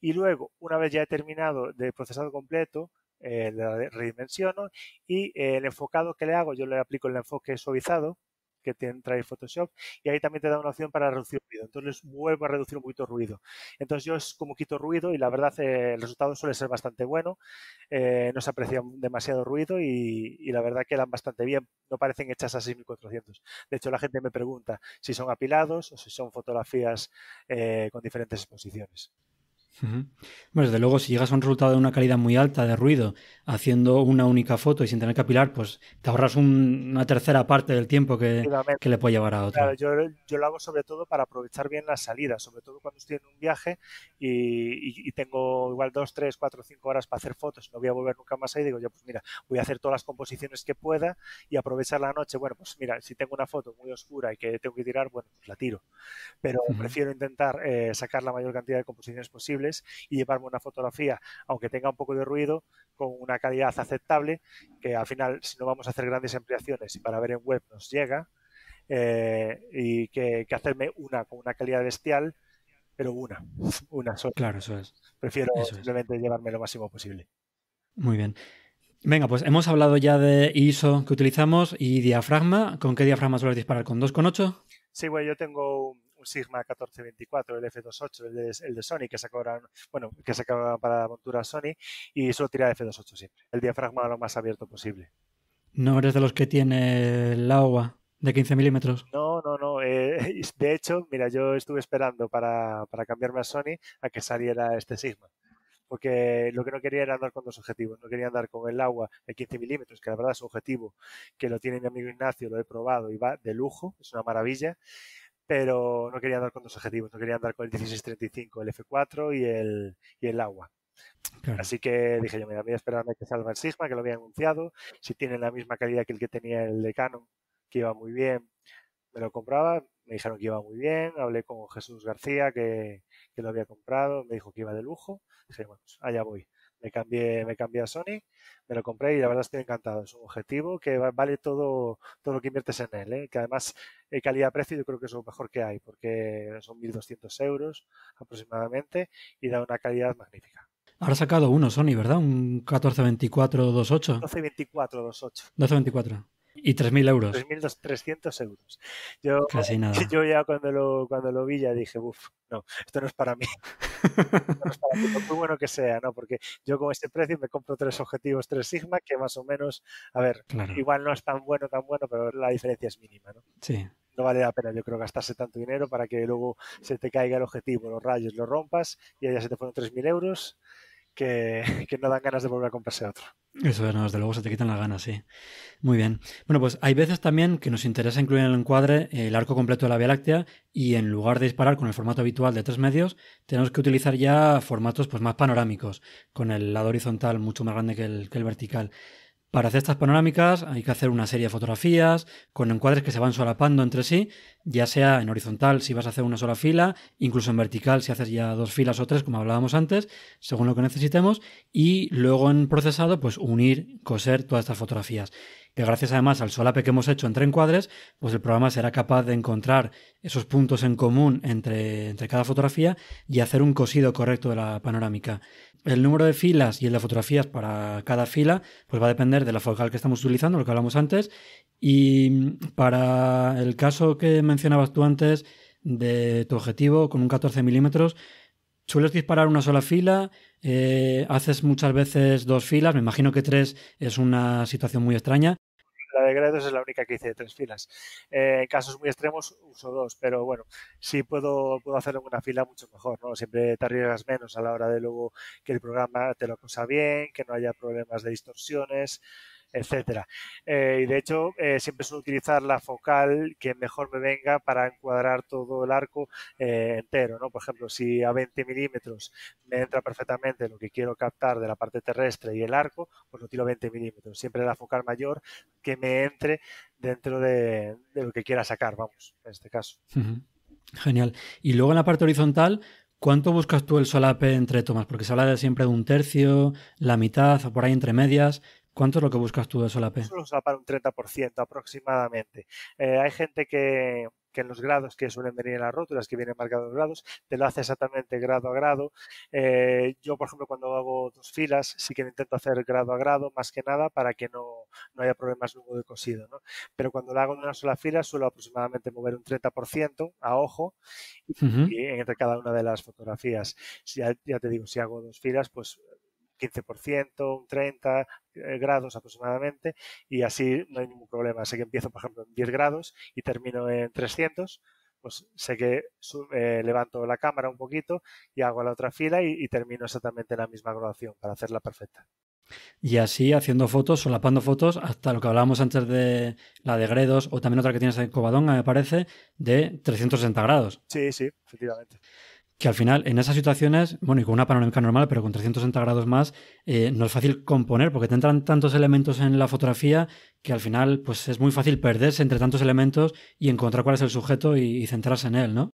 Y luego, una vez ya he terminado de procesado completo, eh, la redimensiono y el enfocado que le hago, yo le aplico el enfoque suavizado, que trae Photoshop y ahí también te da una opción para reducir ruido. Entonces vuelvo a reducir un poquito ruido. Entonces yo es como quito ruido y la verdad eh, el resultado suele ser bastante bueno. Eh, no se aprecia demasiado ruido y, la verdad quedan bastante bien. No parecen hechas a 6400. De hecho la gente me pregunta si son apilados o si son fotografías eh, con diferentes exposiciones. Bueno, desde luego, si llegas a un resultado de una calidad muy alta de ruido haciendo una única foto y sin tener que apilar, pues te ahorras una tercera parte del tiempo que, le puede llevar a otra. yo, lo hago sobre todo para aprovechar bien la salida, sobre todo cuando estoy en un viaje y, tengo igual dos, tres, cuatro, cinco horas para hacer fotos, no voy a volver nunca más ahí, digo yo, pues mira, voy a hacer todas las composiciones que pueda y aprovechar la noche. Bueno, pues mira, si tengo una foto muy oscura y que tengo que tirar, bueno, pues la tiro. Pero prefiero intentar eh, sacar la mayor cantidad de composiciones posible y llevarme una fotografía, aunque tenga un poco de ruido, con una calidad aceptable, que al final, si no vamos a hacer grandes ampliaciones y para ver en web nos llega, eh, y que, hacerme una con una calidad bestial, pero una, [laughs] una sola. Claro, eso es. Prefiero simplemente llevarme lo máximo posible. Muy bien. Venga, pues hemos hablado ya de ISO que utilizamos y diafragma. ¿Con qué diafragma sueles disparar? ¿Con 2,8? Sí, bueno, yo tengo Sigma 1424, el F28, el de, Sony, que sacaron, bueno, que sacaron para la montura Sony, y solo tirar F28 siempre. El diafragma lo más abierto posible. ¿No eres de los que tiene el agua de 15 milímetros? No, no, no. Eh, [laughs] de hecho, mira, yo estuve esperando para, para cambiarme a Sony a que saliera este Sigma porque lo que no quería era andar con dos objetivos, no quería andar con el agua de 15 milímetros, que la verdad es un objetivo que lo tiene mi amigo Ignacio, lo he probado y va de lujo, es una maravilla, pero no quería andar con dos objetivos, no quería andar con el 1635, el F4 y el, y el agua. Así que dije yo, mira, voy a esperarme que salga el Sigma, que lo había anunciado, si tiene la misma calidad que el que tenía el de Canon, que iba muy bien, me lo compraba, me dijeron que iba muy bien, hablé con Jesús García, que, que lo había comprado, me dijo que iba de lujo, dije, bueno, pues allá voy me cambié, me cambié a Sony, me lo compré y la verdad estoy encantado. Es un objetivo que vale todo, todo lo que inviertes en él, ¿eh? que además eh, calidad-precio yo creo que es lo mejor que hay, porque son 1.200 euros aproximadamente y da una calidad magnífica. Ahora ha sacado uno Sony, ¿verdad? Un 1424-28. 1224-28. 1224. Y 3.000 euros. 3.300 euros. Yo, Casi nada. [laughs] Yo ya cuando lo, cuando lo vi ya dije, uff, no, esto no es para mí. [laughs] no es para mí, muy bueno que sea, ¿no? Porque yo con este precio me compro tres objetivos, tres Sigma, que más o menos, a ver, igual no es tan bueno, tan bueno, pero la diferencia es mínima, ¿no? Sí. No vale la pena, yo creo, gastarse tanto dinero para que luego se te caiga el objetivo, los rayos, lo rompas y ya se te fueron 3.000 euros [laughs] que, no dan ganas de volver a comprarse otro. Eso no, desde luego se te quitan las ganas, sí. Muy bien. Bueno, pues hay veces también que nos interesa incluir en el encuadre eh, el arco completo de la Vía Láctea y en lugar de disparar con el formato habitual de tres medios, tenemos que utilizar ya formatos pues, más panorámicos, con el lado horizontal mucho más grande que el, que el vertical. Para hacer estas panorámicas hay que hacer una serie de fotografías con encuadres que se van solapando entre sí, ya sea en horizontal si vas a hacer una sola fila, incluso en vertical si haces ya dos filas o tres, como hablábamos antes, según lo que necesitemos, y luego en procesado pues unir, coser todas estas fotografías. Que gracias además al solape que hemos hecho entre encuadres, pues el programa será capaz de encontrar esos puntos en común entre, entre cada fotografía y hacer un cosido correcto de la panorámica el número de filas y el de fotografías para cada fila pues va a depender de la focal que estamos utilizando, lo que hablamos antes. Y para el caso que mencionabas tú antes de tu objetivo con un 14 milímetros, sueles disparar una sola fila, eh, haces muchas veces dos filas, me imagino que tres es una situación muy extraña, de grados es la única que hice de tres filas. Eh, en casos muy extremos uso dos, pero bueno, si puedo, puedo hacerlo en una fila mucho mejor, ¿no? Siempre te arriesgas menos a la hora de luego que el programa te lo cosa bien, que no haya problemas de distorsiones etcétera. Eh, y de hecho, eh, siempre suelo utilizar la focal que mejor me venga para encuadrar todo el arco eh, entero, ¿no? Por ejemplo, si a 20 milímetros me entra perfectamente lo que quiero captar de la parte terrestre y el arco, pues lo tiro a 20 milímetros. Siempre la focal mayor que me entre dentro de, lo que quiera sacar, vamos, en este caso. Genial. Y luego en la parte horizontal, ¿Cuánto buscas tú el solape entre tomas? Porque se habla siempre de un tercio, la mitad o por ahí entre medias. ¿Cuánto es lo que buscas tú de solapé? Solo para un 30% aproximadamente. Eh, hay gente que, en los grados que suelen venir en las rótulas, que vienen marcados los grados, te lo hace exactamente grado a grado. Eh, yo, por ejemplo, cuando hago dos filas, sí que intento hacer grado a grado, más que nada, para que no, haya problemas luego de cosido. Pero cuando lo hago en una sola fila, suelo aproximadamente mover un 30% a ojo entre cada una de las fotografías. Si ya, te digo, si hago dos filas, pues 15%, un 30 eh, grados aproximadamente y así no hay ningún problema. Sé que empiezo, por ejemplo, en 10 grados y termino en 300, pues sé que eh, levanto la cámara un poquito y hago la otra fila y, termino exactamente en la misma graduación para hacerla perfecta. Y así haciendo fotos, solapando fotos, hasta lo que hablábamos antes de la de Gredos o también otra que tienes en Covadonga, me parece, de 360 grados. Sí, sí, efectivamente que al final en esas situaciones, bueno, y con una panorámica normal, pero con 360 grados más, eh, no es fácil componer porque te entran tantos elementos en la fotografía que al final pues es muy fácil perderse entre tantos elementos y encontrar cuál es el sujeto y, centrarse en él, ¿no?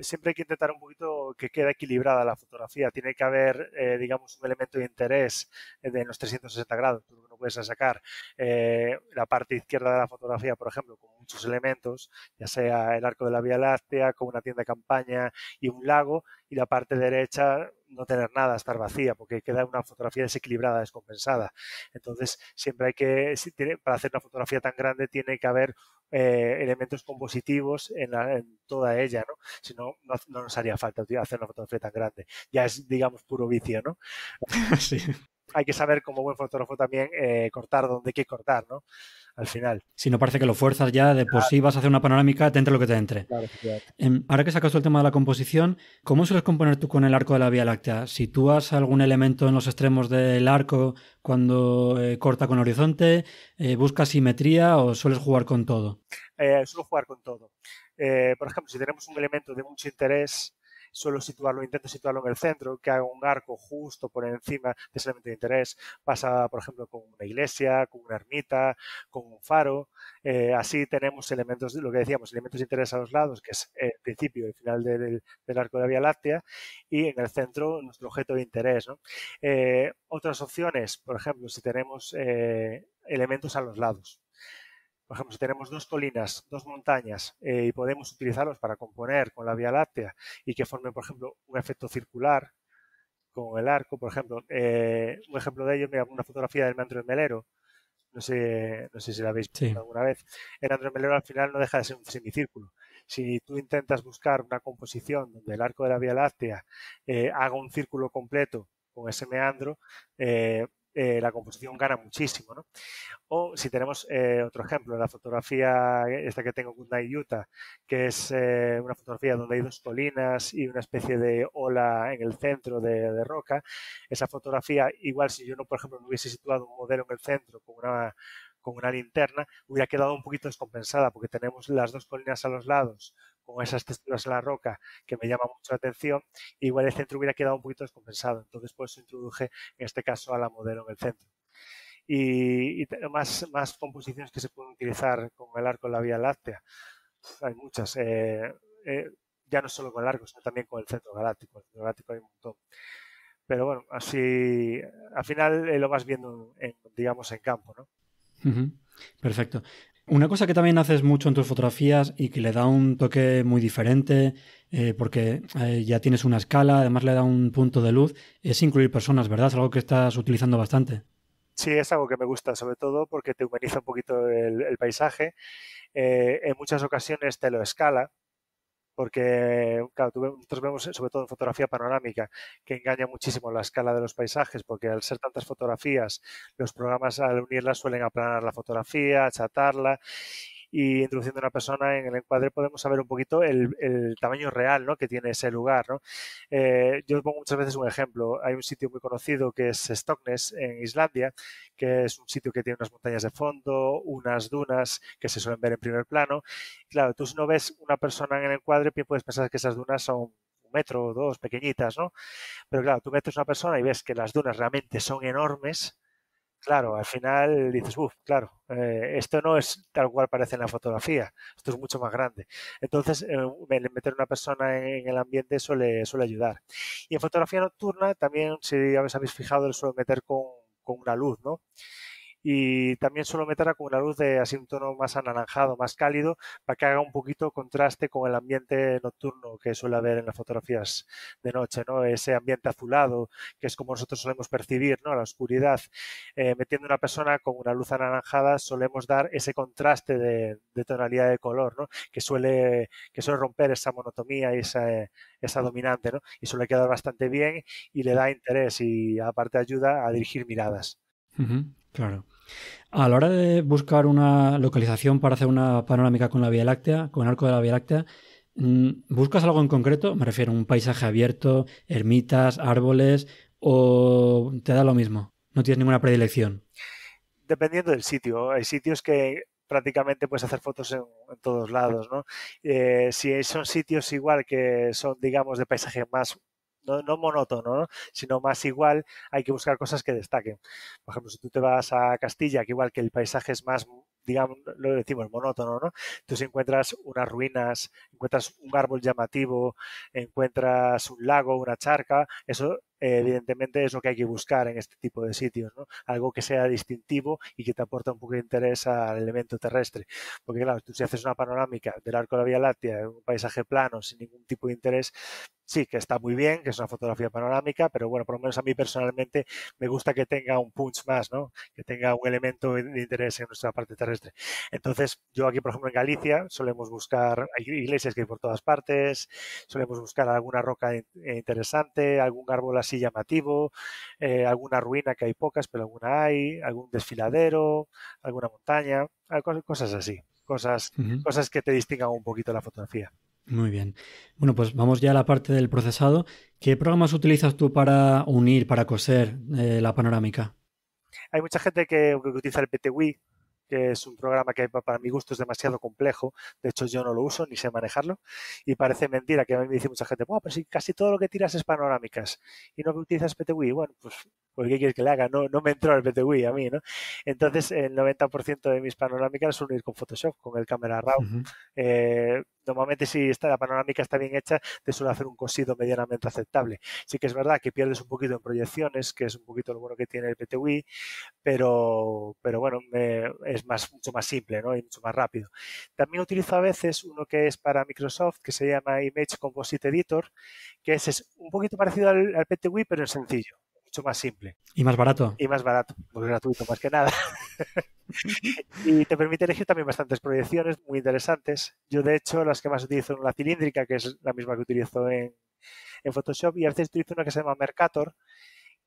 Siempre hay que intentar un poquito que quede equilibrada la fotografía. Tiene que haber, eh, digamos, un elemento de interés de los 360 grados. Tú no puedes sacar eh, la parte izquierda de la fotografía, por ejemplo, como muchos elementos, ya sea el arco de la Vía Láctea, con una tienda de campaña y un lago, y la parte derecha no tener nada, estar vacía, porque queda una fotografía desequilibrada, descompensada. Entonces, siempre hay que, para hacer una fotografía tan grande, tiene que haber eh, elementos compositivos en, toda ella, ¿no? Si no, no, nos haría falta hacer una fotografía tan grande. Ya es, digamos, puro vicio, ¿no? [laughs] hay que saber como buen fotógrafo también eh, cortar donde hay que cortar, ¿no? Al final. Si no parece que lo fuerzas ya, de por sí vas a hacer una panorámica, te entre lo que te entre. Claro, claro. Em, ahora que sacas el tema de la composición, ¿cómo sueles componer tú con el arco de la Vía Láctea? ¿Sitúas algún elemento en los extremos del arco cuando eh, corta con horizonte? Eh, ¿Buscas simetría o sueles jugar con todo? suelo jugar con todo. por ejemplo, si tenemos un elemento de mucho interés, Suelo situarlo, intento situarlo en el centro, que haga un arco justo por encima de ese elemento de interés. Pasa, por ejemplo, con una iglesia, con una ermita, con un faro. Eh, así tenemos elementos, lo que decíamos, elementos de interés a los lados, que es el principio y el final del, arco de la Vía Láctea, y en el centro nuestro objeto de interés. Eh, otras opciones, por ejemplo, si tenemos eh, elementos a los lados. Por ejemplo, si tenemos dos colinas, dos montañas eh, y podemos utilizarlos para componer con la Vía Láctea y que formen, por ejemplo, un efecto circular con el arco, por ejemplo, eh, un ejemplo de ello, mira, una fotografía del meandro de Melero, no sé, si la habéis visto alguna vez, el Melero al final no deja de ser un semicírculo. Si tú intentas buscar una composición donde el arco de la Vía Láctea eh, haga un círculo completo con ese meandro, eh, eh, la composición gana muchísimo. O si tenemos eh, otro ejemplo, la fotografía esta que tengo con Utah, que es eh, una fotografía donde hay dos colinas y una especie de ola en el centro de, de, roca. Esa fotografía, igual si yo no, por ejemplo, me hubiese situado un modelo en el centro con una linterna, hubiera quedado un poquito descompensada porque tenemos las dos colinas a los lados esas texturas en la roca que me llama mucho la atención, igual el centro hubiera quedado un poquito descompensado. Entonces, por eso introduje en este caso a la modelo en el centro. Y, más, más composiciones que se pueden utilizar con el arco en la Vía Láctea. Hay muchas. Eh, eh, ya no solo con el arco, sino también con el centro galáctico. El galáctico hay un montón pero bueno, así al final eh, lo vas viendo digamos en campo, ¿no? Perfecto. Una cosa que también haces mucho en tus fotografías y que le da un toque muy diferente, eh, porque eh, ya tienes una escala, además le da un punto de luz, es incluir personas, ¿verdad? Es algo que estás utilizando bastante. Sí, es algo que me gusta, sobre todo porque te humaniza un poquito el, paisaje. Eh, en muchas ocasiones te lo escala, porque, nosotros vemos, sobre todo en fotografía panorámica, que engaña muchísimo la escala de los paisajes, porque al ser tantas fotografías, los programas al unirlas suelen aplanar la fotografía, achatarla, y introduciendo una persona en el encuadre podemos saber un poquito el, tamaño real ¿no? que tiene ese lugar. ¿no? Eh, yo pongo muchas veces un ejemplo. Hay un sitio muy conocido que es Stoknes, en Islandia, que es un sitio que tiene unas montañas de fondo, unas dunas que se suelen ver en primer plano. Claro, tú si no ves una persona en el encuadre, bien puedes pensar que esas dunas son un metro o dos, pequeñitas, ¿no? Pero claro, tú metes una persona y ves que las dunas realmente son enormes Claro, al final dices, uff, claro, eh, esto no es tal cual parece en la fotografía, esto es mucho más grande. Entonces, eh, meter una persona en, el ambiente suele, ayudar. Y en fotografía nocturna también, si habéis, habéis fijado, suele suelo meter con, con una luz, ¿no? y también suelo meterla con una luz de así un tono más anaranjado, más cálido, para que haga un poquito contraste con el ambiente nocturno que suele haber en las fotografías de noche, ¿no? Ese ambiente azulado, que es como nosotros solemos percibir, ¿no? La oscuridad. Eh, metiendo una persona con una luz anaranjada solemos dar ese contraste de, tonalidad de color, ¿no? Que suele, que suele romper esa monotomía y esa, esa dominante, ¿no? Y suele quedar bastante bien y le da interés y aparte ayuda a dirigir miradas. claro. A la hora de buscar una localización para hacer una panorámica con la Vía Láctea, con el arco de la Vía Láctea, mm, ¿buscas algo en concreto? Me refiero a un paisaje abierto, ermitas, árboles, o te da lo mismo, no tienes ninguna predilección. Dependiendo del sitio, hay sitios que prácticamente puedes hacer fotos en, todos lados, ¿no? Eh, si son sitios igual que son, digamos, de paisaje más no, no monótono, sino más igual, hay que buscar cosas que destaquen. Por ejemplo, si tú te vas a Castilla, que igual que el paisaje es más digamos, lo decimos, monótono, ¿no? tú encuentras unas ruinas, encuentras un árbol llamativo, encuentras un lago, una charca, eso eh, evidentemente es lo que hay que buscar en este tipo de sitios, ¿no? Algo que sea distintivo y que te aporte un poco de interés al elemento terrestre. Porque claro, tú si haces una panorámica del arco de la Vía Láctea, un paisaje plano, sin ningún tipo de interés, sí, que está muy bien, que es una fotografía panorámica, pero bueno, por lo menos a mí personalmente me gusta que tenga un punch más, ¿no? Que tenga un elemento de interés en nuestra parte terrestre. Entonces, yo aquí, por ejemplo, en Galicia solemos buscar, hay iglesias que hay por todas partes, solemos buscar alguna roca eh, interesante, algún árbol así llamativo, eh, alguna ruina que hay pocas, pero alguna hay, algún desfiladero, alguna montaña, cosas así, cosas, cosas que te distingan un poquito la fotografía. Muy bien. Bueno, pues vamos ya a la parte del procesado. ¿Qué programas utilizas tú para unir, para coser eh, la panorámica? Hay mucha gente que, utiliza el PTWI, que es un programa que para mi gusto es demasiado complejo. De hecho, yo no lo uso ni sé manejarlo. Y parece mentira que a mí me dice mucha gente, bueno, pero si casi todo lo que tiras es panorámicas y no utilizas PTWI, bueno, pues porque ¿qué quieres que le haga? No, no me entró el PTWI a mí, ¿no? Entonces, el 90% de mis panorámicas suelo ir con Photoshop, con el Camera RAW. Eh, normalmente si está, la panorámica está bien hecha, te suele hacer un cosido medianamente aceptable. Sí que es verdad que pierdes un poquito en proyecciones, que es un poquito lo bueno que tiene el PTWI, pero, pero bueno, es más, mucho más simple ¿no? y mucho más rápido. También utilizo a veces uno que es para Microsoft, que se llama Image Composite Editor, que es, un poquito parecido al, al pero es sencillo mucho más simple. Y más barato. Y más barato, muy gratuito más que nada. [laughs] y te permite elegir también bastantes proyecciones muy interesantes. Yo de hecho las que más utilizo son la cilíndrica, que es la misma que utilizo en, en Photoshop, y a veces utilizo una que se llama Mercator,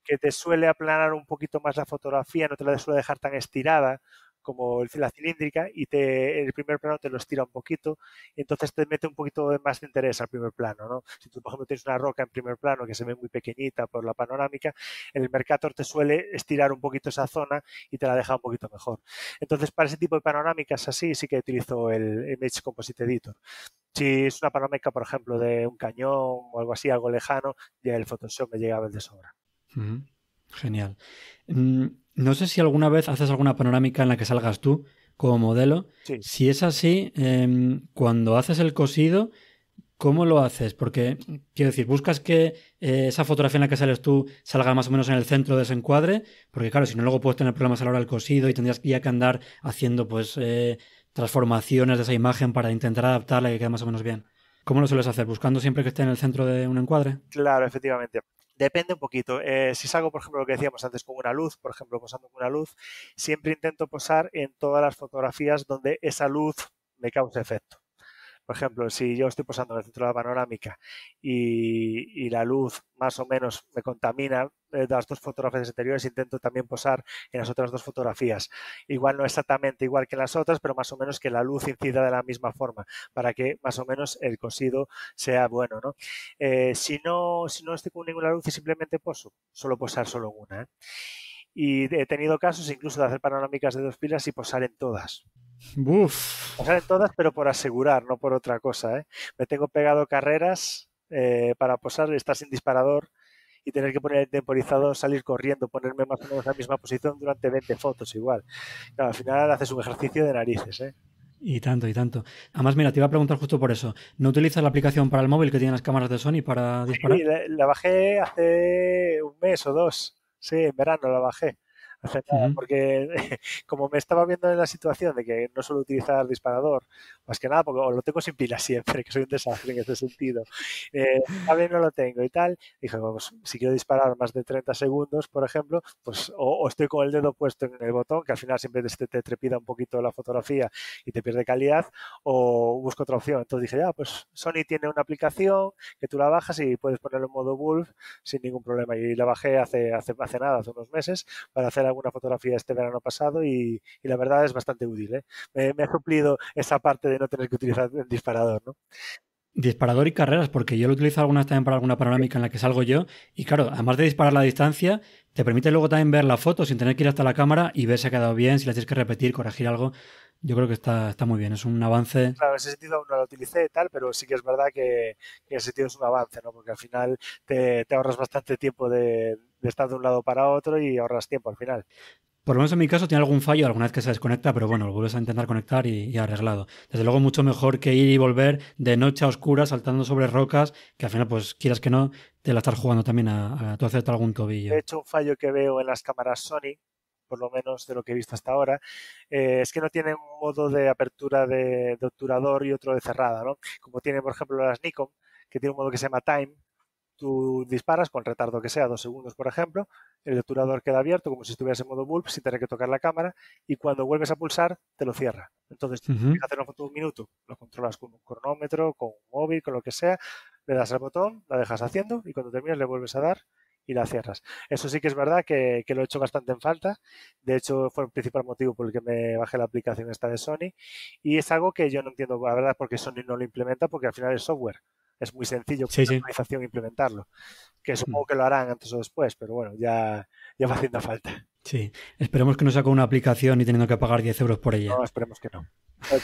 que te suele aplanar un poquito más la fotografía, no te la suele dejar tan estirada, como la cilíndrica y te, el primer plano te lo estira un poquito entonces te mete un poquito más de interés al primer plano. Si tú, por ejemplo, tienes una roca en primer plano que se ve muy pequeñita por la panorámica, el Mercator te suele estirar un poquito esa zona y te la deja un poquito mejor. Entonces, para ese tipo de panorámicas así sí que utilizo el Image Composite Editor. Si es una panorámica, por ejemplo, de un cañón o algo así, algo lejano, ya el Photoshop me llega a ver de sobra. Genial. Mm, no sé si alguna vez haces alguna panorámica en la que salgas tú como modelo. Si es así, em, cuando haces el cosido, ¿cómo lo haces? Porque, quiero decir, ¿buscas que eh, esa fotografía en la que sales tú salga más o menos en el centro de ese encuadre? Porque claro, si no, luego puedes tener problemas a la hora del cosido y tendrías ya que andar haciendo pues eh, transformaciones de esa imagen para intentar adaptarla y que quede más o menos bien. ¿Cómo lo sueles hacer? ¿Buscando siempre que esté en el centro de un encuadre? Claro, efectivamente. Depende un poquito. Eh, si salgo, por ejemplo, lo que decíamos antes con una luz, por ejemplo, posando con una luz, siempre intento posar en todas las fotografías donde esa luz me causa efecto. Por ejemplo, si yo estoy posando en el centro de la panorámica y, la luz más o menos me contamina de eh, las dos fotografías anteriores, intento también posar en las otras dos fotografías. Igual no exactamente igual que en las otras, pero más o menos que la luz incida de la misma forma, para que más o menos el cosido sea bueno. Eh, si, no, si no estoy con ninguna luz y simplemente poso, solo posar solo una. ¿eh? Y he tenido casos incluso de hacer panorámicas de dos pilas y posar en todas. Uf. en todas, pero por asegurar, no por otra cosa. ¿eh? Me tengo pegado carreras eh, para posar, estar sin disparador y tener que poner el temporizado, salir corriendo, ponerme más o menos en la misma posición durante 20 fotos igual. al final haces un ejercicio de narices. ¿eh? Y tanto, y tanto. Además, mira, te iba a preguntar justo por eso. ¿No utilizas la aplicación para el móvil que tienen las cámaras de Sony para disparar? Sí, la bajé hace un mes o dos. Sí, en verano la bajé. [laughs] porque [laughs] como me estaba viendo en la situación de que no suelo utilizar disparador, más que nada porque lo tengo sin pila siempre, [laughs] que soy un desastre en ese sentido, eh, ver, no lo tengo y tal, dije, pues si quiero disparar más de 30 segundos, por ejemplo, pues o, estoy con el dedo puesto en el botón, que al final siempre te, te trepida un poquito la fotografía y te pierde calidad, o busco otra opción. Entonces dije, ya, ah, pues Sony tiene una aplicación que tú la bajas y puedes ponerlo en modo Wolf sin ningún problema. Y la bajé hace, hace, hace nada, hace unos meses, para hacer algo una fotografía este verano pasado y, la verdad es bastante útil. ¿eh? Me, ha cumplido esa parte de no tener que utilizar el disparador. ¿no? Disparador y carreras, porque yo lo utilizo algunas también para alguna panorámica en la que salgo yo. Y claro, además de disparar la distancia, te permite luego también ver la foto sin tener que ir hasta la cámara y ver si ha quedado bien, si la tienes que repetir, corregir algo. Yo creo que está, está muy bien, es un avance. Claro, en ese sentido aún no lo utilicé y tal, pero sí que es verdad que, en ese sentido es un avance, ¿no? Porque al final te ahorras bastante tiempo de, estás de un lado para otro y ahorras tiempo al final. Por lo menos en mi caso tiene algún fallo alguna vez que se desconecta, pero bueno, lo vuelves a intentar conectar y, arreglado. Desde luego mucho mejor que ir y volver de noche a oscura saltando sobre rocas, que al final pues quieras que no, te la estás jugando también a, tu hacerte algún tobillo. He hecho, un fallo que veo en las cámaras Sony, por lo menos de lo que he visto hasta ahora, eh, es que no tienen un modo de apertura de, obturador y otro de cerrada, ¿no? Como tiene por ejemplo, las Nikon, que tiene un modo que se llama Time, Tú disparas con retardo que sea, dos segundos, por ejemplo, el obturador queda abierto como si estuviese en modo bulb pues, sin tener que tocar la cámara y cuando vuelves a pulsar te lo cierra. Entonces, tienes que hacer una foto de un minuto, lo controlas con un cronómetro, con un móvil, con lo que sea, le das al botón, la dejas haciendo y cuando terminas le vuelves a dar y la cierras. Eso sí que es verdad que, que, lo he hecho bastante en falta. De hecho, fue el principal motivo por el que me bajé la aplicación esta de Sony. Y es algo que yo no entiendo, la verdad, porque Sony no lo implementa, porque al final es software es muy sencillo con la organización implementarlo. Que supongo que lo harán antes o después, pero bueno, ya, ya va haciendo falta. Sí, esperemos que no saque una aplicación y teniendo que pagar 10 euros por ella. No, esperemos que no. ¿eh?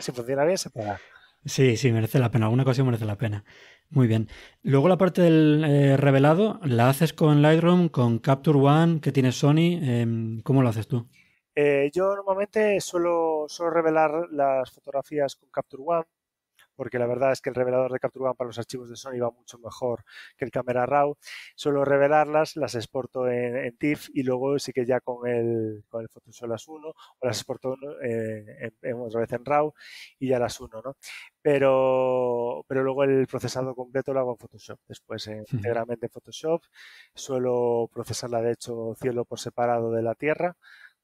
Si funciona bien, se paga. Sí, sí, merece la pena. Alguna ocasión merece la pena. Muy bien. Luego la parte del eh, revelado, ¿la haces con Lightroom, con Capture One que tiene Sony? Em, ¿Cómo lo haces tú? Eh, yo normalmente suelo revelar las fotografías con Capture One porque la verdad es que el revelador de Capture One para los archivos de Sony va mucho mejor que el Camera Raw. Suelo revelarlas, las exporto en, TIFF y luego sí que ya con el, con Photoshop las uno o las exporto eh, en, otra vez en RAW y ya las uno, ¿no? Pero, luego el procesado completo lo hago en Photoshop, después eh, en Photoshop. Suelo procesarla, de hecho, cielo por separado de la tierra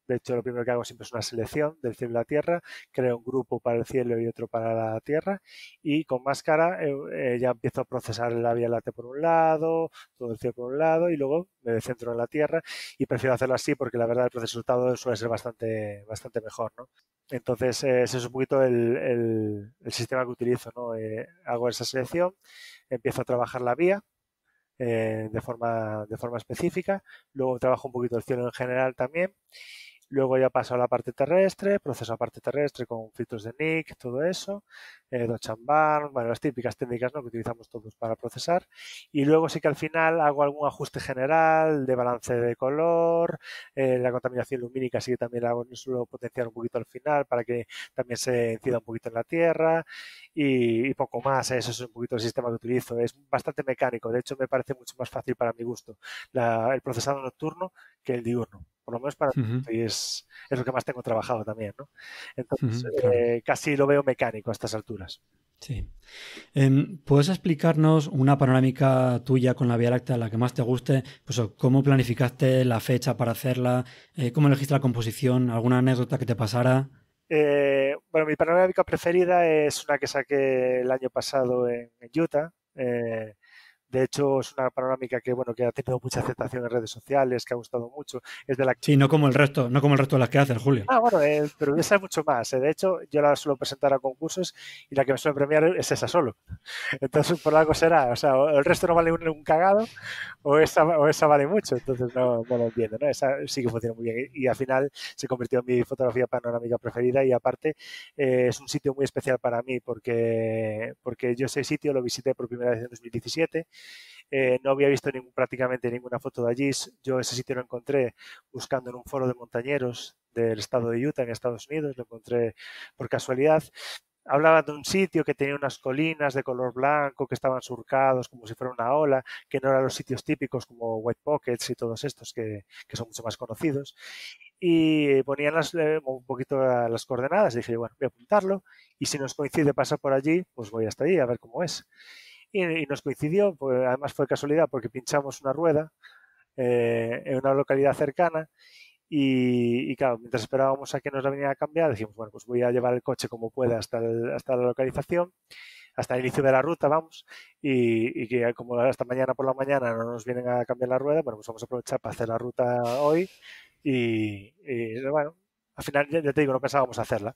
de hecho, lo primero que hago siempre es una selección del cielo y la tierra, creo un grupo para el cielo y otro para la tierra y con máscara eh, eh, ya empiezo a procesar la vía láctea por un lado, todo el cielo por un lado y luego me centro en la tierra y prefiero hacerlo así porque la verdad el resultado suele ser bastante, bastante mejor, Entonces, eh, ese es un poquito el, sistema que utilizo, ¿no? hago esa selección, empiezo a trabajar la vía, de, forma, de forma específica. Luego trabajo un poquito el cielo en general también. Luego ya paso a la parte terrestre, proceso a parte terrestre con filtros de NIC, todo eso, eh, Dochambar, bueno, las típicas técnicas que utilizamos todos para procesar. Y luego sí que al final hago algún ajuste general de balance de color, eh, la contaminación lumínica sí que también la hago, suelo potenciar un poquito al final para que también se incida un poquito en la tierra y, poco más. Eh, eso es un poquito el sistema que utilizo. Es bastante mecánico, de hecho me parece mucho más fácil para mi gusto el procesado nocturno que el diurno por lo menos para ti es, lo que más tengo trabajado también, ¿no? Entonces, eh, casi lo veo mecánico a estas alturas. Sí. Em, ¿Puedes explicarnos una panorámica tuya con la Vía Láctea, la que más te guste? Pues, ¿Cómo planificaste la fecha para hacerla? Eh, ¿Cómo elegiste la composición? ¿Alguna anécdota que te pasara? Eh, bueno, mi panorámica preferida es una que saqué el año pasado en, en Utah, de hecho, es una panorámica que, bueno, que ha tenido mucha aceptación en redes sociales, que ha gustado mucho. Es de la... Sí, no como el resto, no como el resto de las que haces, Julio. Ah, bueno, eh, pero esa es mucho más. Eh. De hecho, yo la suelo presentar a concursos y la que me suele premiar es esa solo. [laughs] Entonces, por algo será. O sea, o el resto no vale un, cagado o esa, o vale mucho. Entonces, no, no lo ¿no? Esa sí que funciona muy bien. Y, al final se convirtió en mi fotografía panorámica preferida y aparte eh, es un sitio muy especial para mí porque, porque yo ese sitio lo visité por primera vez en 2017 eh, no había visto prácticamente ninguna foto de allí. Yo ese sitio lo encontré buscando en un foro de montañeros del estado de Utah en Estados Unidos. Lo encontré por casualidad. Hablaba de un sitio que tenía unas colinas de color blanco que estaban surcados como si fuera una ola, que no eran los sitios típicos como White Pockets y todos estos que, son mucho más conocidos. Y ponían eh, un poquito las coordenadas. Y dije, bueno, voy a apuntarlo y si nos coincide pasar por allí, pues voy hasta allí a ver cómo es y, nos coincidió, pues, además fue casualidad porque pinchamos una rueda eh, en una localidad cercana y, claro, mientras esperábamos a que nos la viniera a cambiar, decimos bueno, pues voy a llevar el coche como pueda hasta, hasta la localización, hasta el inicio de la ruta, vamos, y, que como hasta mañana por la mañana no nos vienen a cambiar la rueda, bueno, pues vamos a aprovechar para hacer la ruta hoy y, y bueno, al final, ya, te digo, no pensábamos hacerla.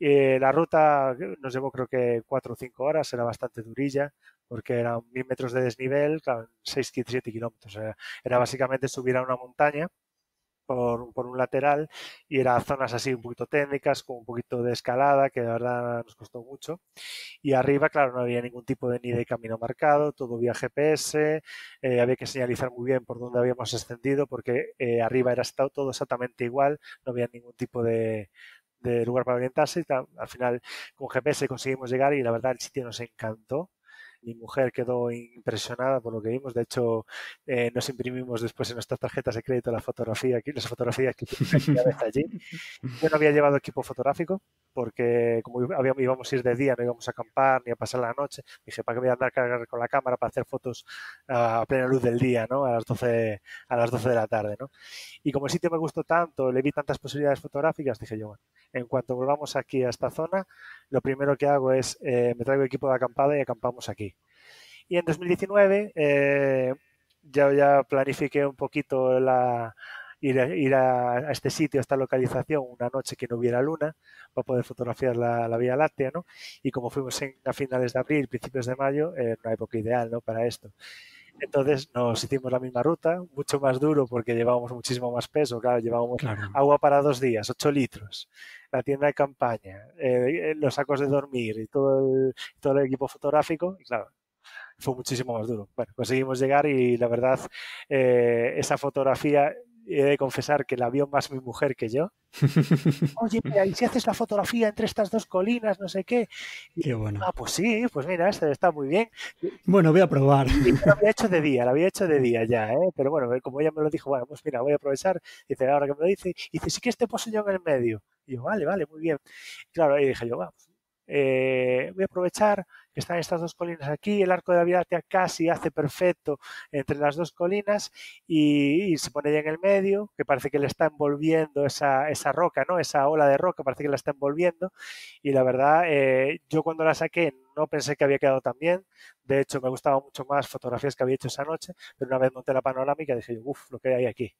Eh, la ruta eh, nos llevó creo que 4 o 5 horas, era bastante durilla, porque eran mil metros de desnivel, claro, 6, 7 kilómetros. Era, básicamente subir a una montaña por, un lateral y era zonas así un poquito técnicas, con un poquito de escalada, que de verdad nos costó mucho. Y arriba, claro, no había ningún tipo de ni de camino marcado, todo vía GPS, eh, había que señalizar muy bien por dónde habíamos ascendido, porque arriba era todo exactamente igual, no había ningún tipo de, de lugar para orientarse. Al final, con GPS conseguimos llegar y la verdad el sitio nos encantó. Mi mujer quedó impresionada por lo que vimos. De hecho, eh, nos imprimimos después en nuestras tarjetas de crédito la fotografía, las fotografías que [laughs] allí. Yo no había llevado equipo fotográfico, porque como íbamos a ir de día, no íbamos a acampar ni a pasar la noche, dije, ¿para qué voy a andar cargar con la cámara para hacer fotos a plena luz del día, ¿no? A las 12, a las 12 de la tarde, ¿no? Y como el sitio me gustó tanto, le vi tantas posibilidades fotográficas, dije yo, en cuanto volvamos aquí a esta zona, lo primero que hago es, eh, me traigo equipo de acampada y acampamos aquí. Y en 2019 eh, ya, ya planifiqué un poquito la, ir, a, este sitio, a esta localización, una noche que no hubiera luna, para poder fotografiar la, Vía Láctea, ¿no? Y como fuimos en, a finales de abril, principios de mayo, era eh, una época ideal, ¿no? Para esto. Entonces nos hicimos la misma ruta, mucho más duro porque llevábamos muchísimo más peso, claro, llevábamos agua para dos días, 8 litros, la tienda de campaña, eh, eh, los sacos de dormir y todo el, todo el equipo fotográfico, y claro, fue muchísimo más duro. Bueno, conseguimos llegar y la verdad, esa fotografía he de confesar que la vio más mi mujer que yo. [laughs] Oye, ¿y si haces la fotografía entre estas dos colinas, no sé qué? Y, bueno. Ah, pues sí, pues mira, este está muy bien. Bueno, voy a probar. Lo había hecho de día, lo había hecho de día ya, ¿eh? Pero bueno, eh, como ella me lo dijo, bueno, pues mira, voy a aprovechar. Dice, ahora que me lo dice, dice, sí que este poso yo en el medio. Y yo, vale, vale, muy bien. claro, ahí dije yo, vamos, pues, eh, voy a aprovechar, están estas dos colinas aquí, el arco de la casi hace perfecto entre las dos colinas y, se pone ya en el medio, que parece que le está envolviendo esa, esa, roca, ¿no? Esa ola de roca parece que la está envolviendo y la verdad, eh, yo cuando la saqué no pensé que había quedado tan bien. De hecho, me gustaban mucho más fotografías que había hecho esa noche, pero una vez monté la panorámica dije, uff, lo que hay aquí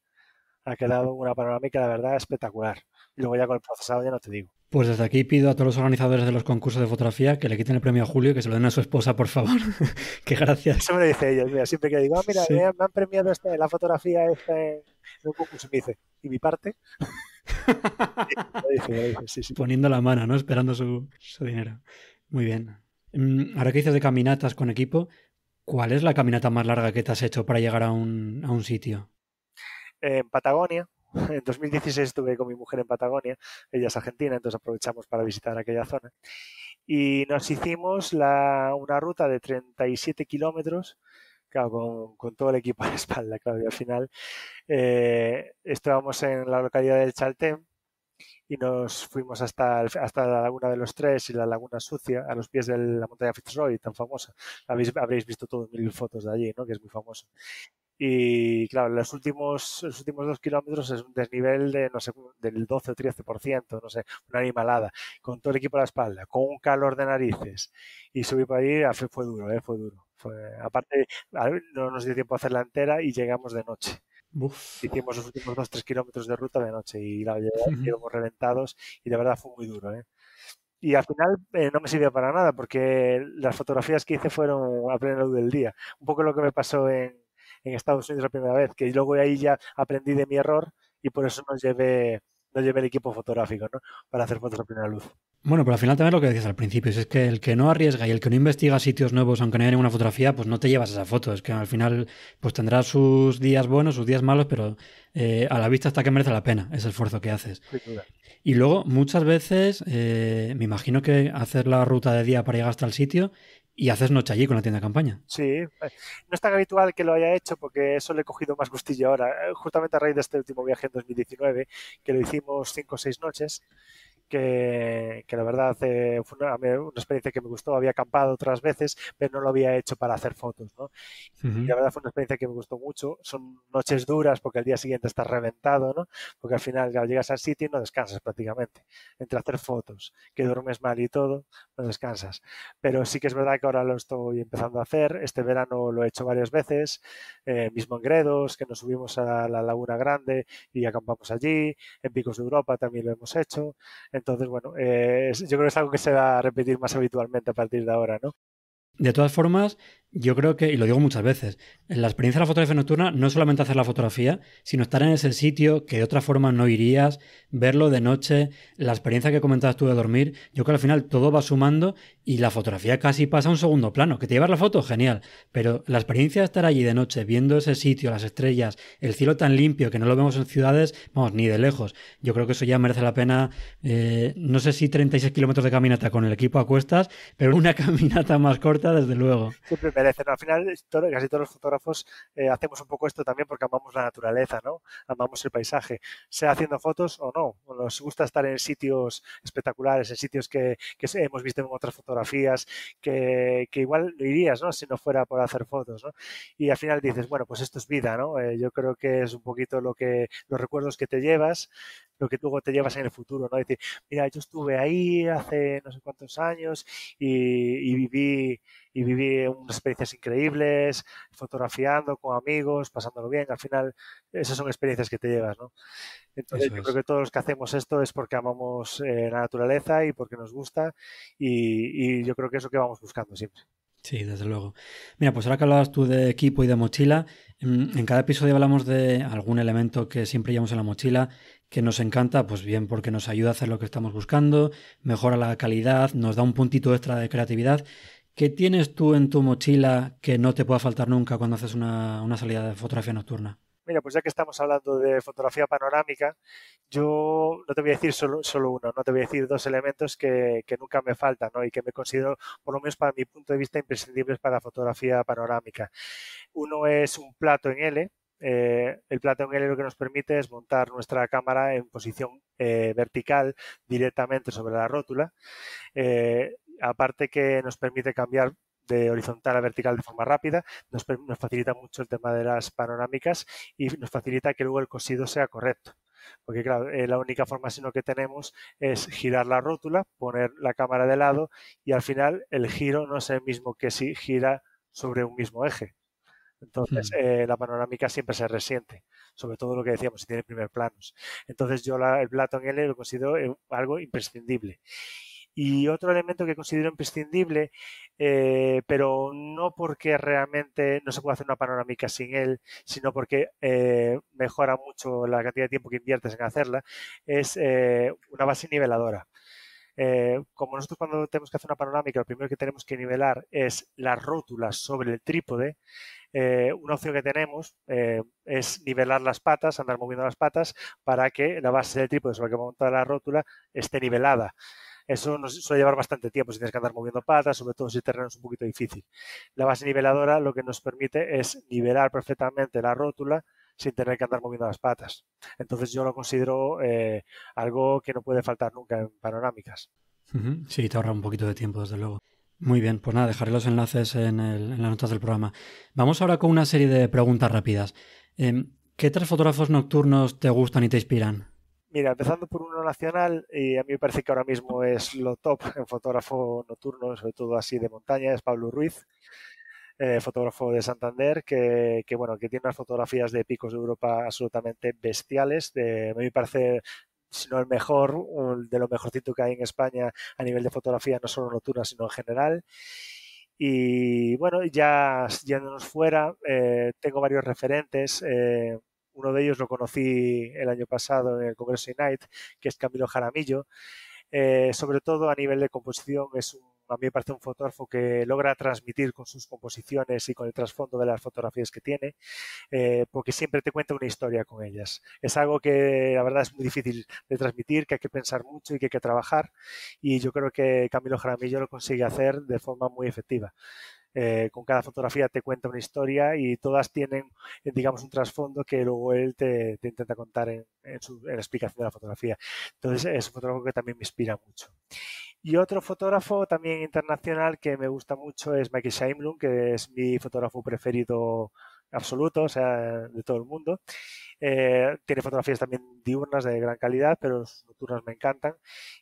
ha quedado una panorámica, la verdad, espectacular. luego ya con el procesado ya no te digo. Pues desde aquí pido a todos los organizadores de los concursos de fotografía que le quiten el premio a Julio que se lo den a su esposa, por favor. [laughs] que gracias. Eso me lo dice ellos, mira, siempre que digo, ah, mira, eh, me han premiado este, la fotografía este, en un concurso, me dice, ¿y mi parte? Poniendo la mano, ¿no? Esperando su, dinero. Muy bien. Mm, ahora que dices de caminatas con equipo, ¿cuál es la caminata más larga que te has hecho para llegar a un, a un sitio? en Patagonia. [laughs] En 2016 estuve con mi mujer en Patagonia, ella es argentina, entonces aprovechamos para visitar aquella zona. Y nos hicimos una ruta de 37 kilómetros, con, todo el equipo a la espalda, claro, y al final eh, estábamos en la localidad del Chaltén, y nos fuimos hasta, hasta la Laguna de los Tres y la Laguna Sucia, a los pies de la montaña Fitzroy, tan famosa. habréis visto todos mil fotos de allí, ¿no? que es muy famoso. Y claro, los últimos, los últimos dos kilómetros es un desnivel de, no sé, del 12 o 13%, no sé, una animalada, con todo el equipo a la espalda, con un calor de narices. Y subir para ahí, ah, fue, fue duro, eh, fue duro. aparte, no nos dio tiempo a hacerla entera y llegamos de noche. Hicimos los últimos o tres kilómetros de ruta de noche y la llevamos reventados y de verdad fue muy duro. Eh. Y al final eh, no me sirvió para nada porque las fotografías que hice fueron a pleno luz del día. Un poco lo que me pasó en, en Estados Unidos la primera vez, que luego ahí ya aprendí de mi error y por eso no llevé, no llevé el equipo fotográfico, Para hacer fotos a primera luz. Bueno, pero al final también lo que decías al principio, es que el que no arriesga y el que no investiga sitios nuevos, aunque no haya ninguna fotografía, pues no te llevas esa foto. Es que al final, pues tendrás sus días buenos, sus días malos, pero eh, a la vista está que merece la pena ese esfuerzo que haces. Y luego, muchas veces, eh, me imagino que hacer la ruta de día para llegar hasta el sitio y haces noche allí con la tienda de campaña. Sí, eh, no es tan habitual que lo haya hecho porque eso le he cogido más gustillo ahora, eh, justamente a raíz de este último viaje en 2019, que lo hicimos cinco o seis noches que, la verdad eh, fue una, experiencia que me gustó, había acampado otras veces, pero no lo había hecho para hacer fotos, ¿no? Y la verdad fue una experiencia que me gustó mucho, son noches duras porque el día siguiente estás reventado, ¿no? Porque al final llegas al sitio y no descansas prácticamente, entre hacer fotos, que duermes mal y todo, no descansas. Pero sí que es verdad que ahora lo estoy empezando a hacer, este verano lo he hecho varias veces, eh, mismo en Gredos, que nos subimos a la Laguna Grande y acampamos allí, en Picos de Europa también lo hemos hecho, entonces, bueno, eh, yo creo que es algo que se va a repetir más habitualmente a partir de ahora, ¿no? De todas formas, yo creo que, y lo digo muchas veces, la experiencia de la fotografía nocturna no es solamente hacer la fotografía, sino estar en ese sitio que de otra forma no irías, verlo de noche, la experiencia que comentabas tú de dormir, yo creo que al final todo va sumando y la fotografía casi pasa a un segundo plano. Que te llevas la foto, genial, pero la experiencia de estar allí de noche, viendo ese sitio, las estrellas, el cielo tan limpio que no lo vemos en ciudades, vamos, ni de lejos, yo creo que eso ya merece la pena, eh, no sé si 36 kilómetros de caminata con el equipo a cuestas, pero una [laughs] caminata más corta, desde luego. Al final, casi todos los fotógrafos eh, hacemos un poco esto también porque amamos la naturaleza, ¿no? Amamos el paisaje, sea haciendo fotos o no. Nos gusta estar en sitios espectaculares, en sitios que, que hemos visto en otras fotografías, que, que, igual irías, ¿no? Si no fuera por hacer fotos, Y al final dices, bueno, pues esto es vida, ¿no? Eh, yo creo que es un poquito lo que los recuerdos que te llevas, lo que tú te llevas en el futuro, ¿no? Decir, mira, yo estuve ahí hace no sé cuántos años y, viví y viví unas experiencias increíbles, fotografiando con amigos, pasándolo bien. Al final, esas son experiencias que te llevas, ¿no? Entonces, yo creo que todos los que hacemos esto es porque amamos eh, la naturaleza y porque nos gusta y, yo creo que es lo que vamos buscando siempre. Sí, desde luego. Mira, pues ahora que hablabas tú de equipo y de mochila, en cada episodio hablamos de algún elemento que siempre llevamos en la mochila, que nos encanta, pues bien, porque nos ayuda a hacer lo que estamos buscando, mejora la calidad, nos da un puntito extra de creatividad. ¿Qué tienes tú en tu mochila que no te pueda faltar nunca cuando haces una, salida de fotografía nocturna? Mira, pues ya que estamos hablando de fotografía panorámica, yo no te voy a decir solo, uno, no te voy a decir dos elementos que, nunca me faltan y que me considero, por lo menos para mi punto de vista, imprescindibles para fotografía panorámica. Uno es un plato en L, eh, el plato L lo que nos permite es montar nuestra cámara en posición eh, vertical directamente sobre la rótula. Eh, aparte que nos permite cambiar de horizontal a vertical de forma rápida, nos, facilita mucho el tema de las panorámicas y nos facilita que luego el cosido sea correcto. Porque claro, la única forma sino que tenemos es girar la rótula, poner la cámara de lado y al final el giro no es el mismo que si gira sobre un mismo eje. Entonces, hmm. eh, la panorámica siempre se resiente, sobre todo lo que decíamos, si tiene primer planos. Entonces, yo la, el Platon L lo considero eh, algo imprescindible. Y otro elemento que considero imprescindible, eh, pero no porque realmente no se pueda hacer una panorámica sin él, sino porque mejora mucho la cantidad de tiempo que inviertes en hacerla, es una base niveladora. como nosotros cuando tenemos que hacer una panorámica, lo primero que tenemos que nivelar es las rótulas sobre el trípode, eh, una opción que tenemos eh, es nivelar las patas, andar moviendo las patas para que la base del trípode sobre la que monta la rótula esté nivelada. Eso nos suele llevar bastante tiempo si tienes que andar moviendo patas, sobre todo si el terreno es un poquito difícil. La base niveladora lo que nos permite es nivelar perfectamente la rótula sin tener que andar moviendo las patas. Entonces yo lo considero eh, algo que no puede faltar nunca en panorámicas. Sí, te ahorra un poquito de tiempo, desde luego. Muy bien, pues nada, dejaré los enlaces en, el, en las notas del programa. Vamos ahora con una serie de preguntas rápidas. Em, ¿Qué tres fotógrafos nocturnos te gustan y te inspiran? Mira, empezando por uno nacional, y a mí me parece que ahora mismo es lo top en fotógrafo nocturno, sobre todo así de montaña, es Pablo Ruiz, eh, fotógrafo de Santander, que, bueno, que tiene unas fotografías de picos de Europa absolutamente bestiales. me parece sino el mejor, de lo mejorcito que hay en España a nivel de fotografía, no solo nocturna, sino en general. Y bueno, ya yéndonos fuera, eh, tengo varios referentes. Eh, uno de ellos lo conocí el año pasado en el Congreso Unite, que es Camilo Jaramillo. Eh, sobre todo a nivel de composición, es un a mí me parece un fotógrafo que logra transmitir con sus composiciones y con el trasfondo de las fotografías que tiene, eh, porque siempre te cuenta una historia con ellas. Es algo que la verdad es muy difícil de transmitir, que hay que pensar mucho y que hay que trabajar, y yo creo que Camilo Jaramillo lo consigue hacer de forma muy efectiva. Eh, con cada fotografía te cuenta una historia y todas tienen, eh, digamos, un trasfondo que luego él te, intenta contar en, su, la explicación de la fotografía. Entonces es un fotógrafo que también me inspira mucho. Y otro fotógrafo también internacional que me gusta mucho es Mikey Shaimlun, que es mi fotógrafo preferido absoluto, o sea, de todo el mundo. Eh, tiene fotografías también diurnas de gran calidad, pero las nocturnas me encantan.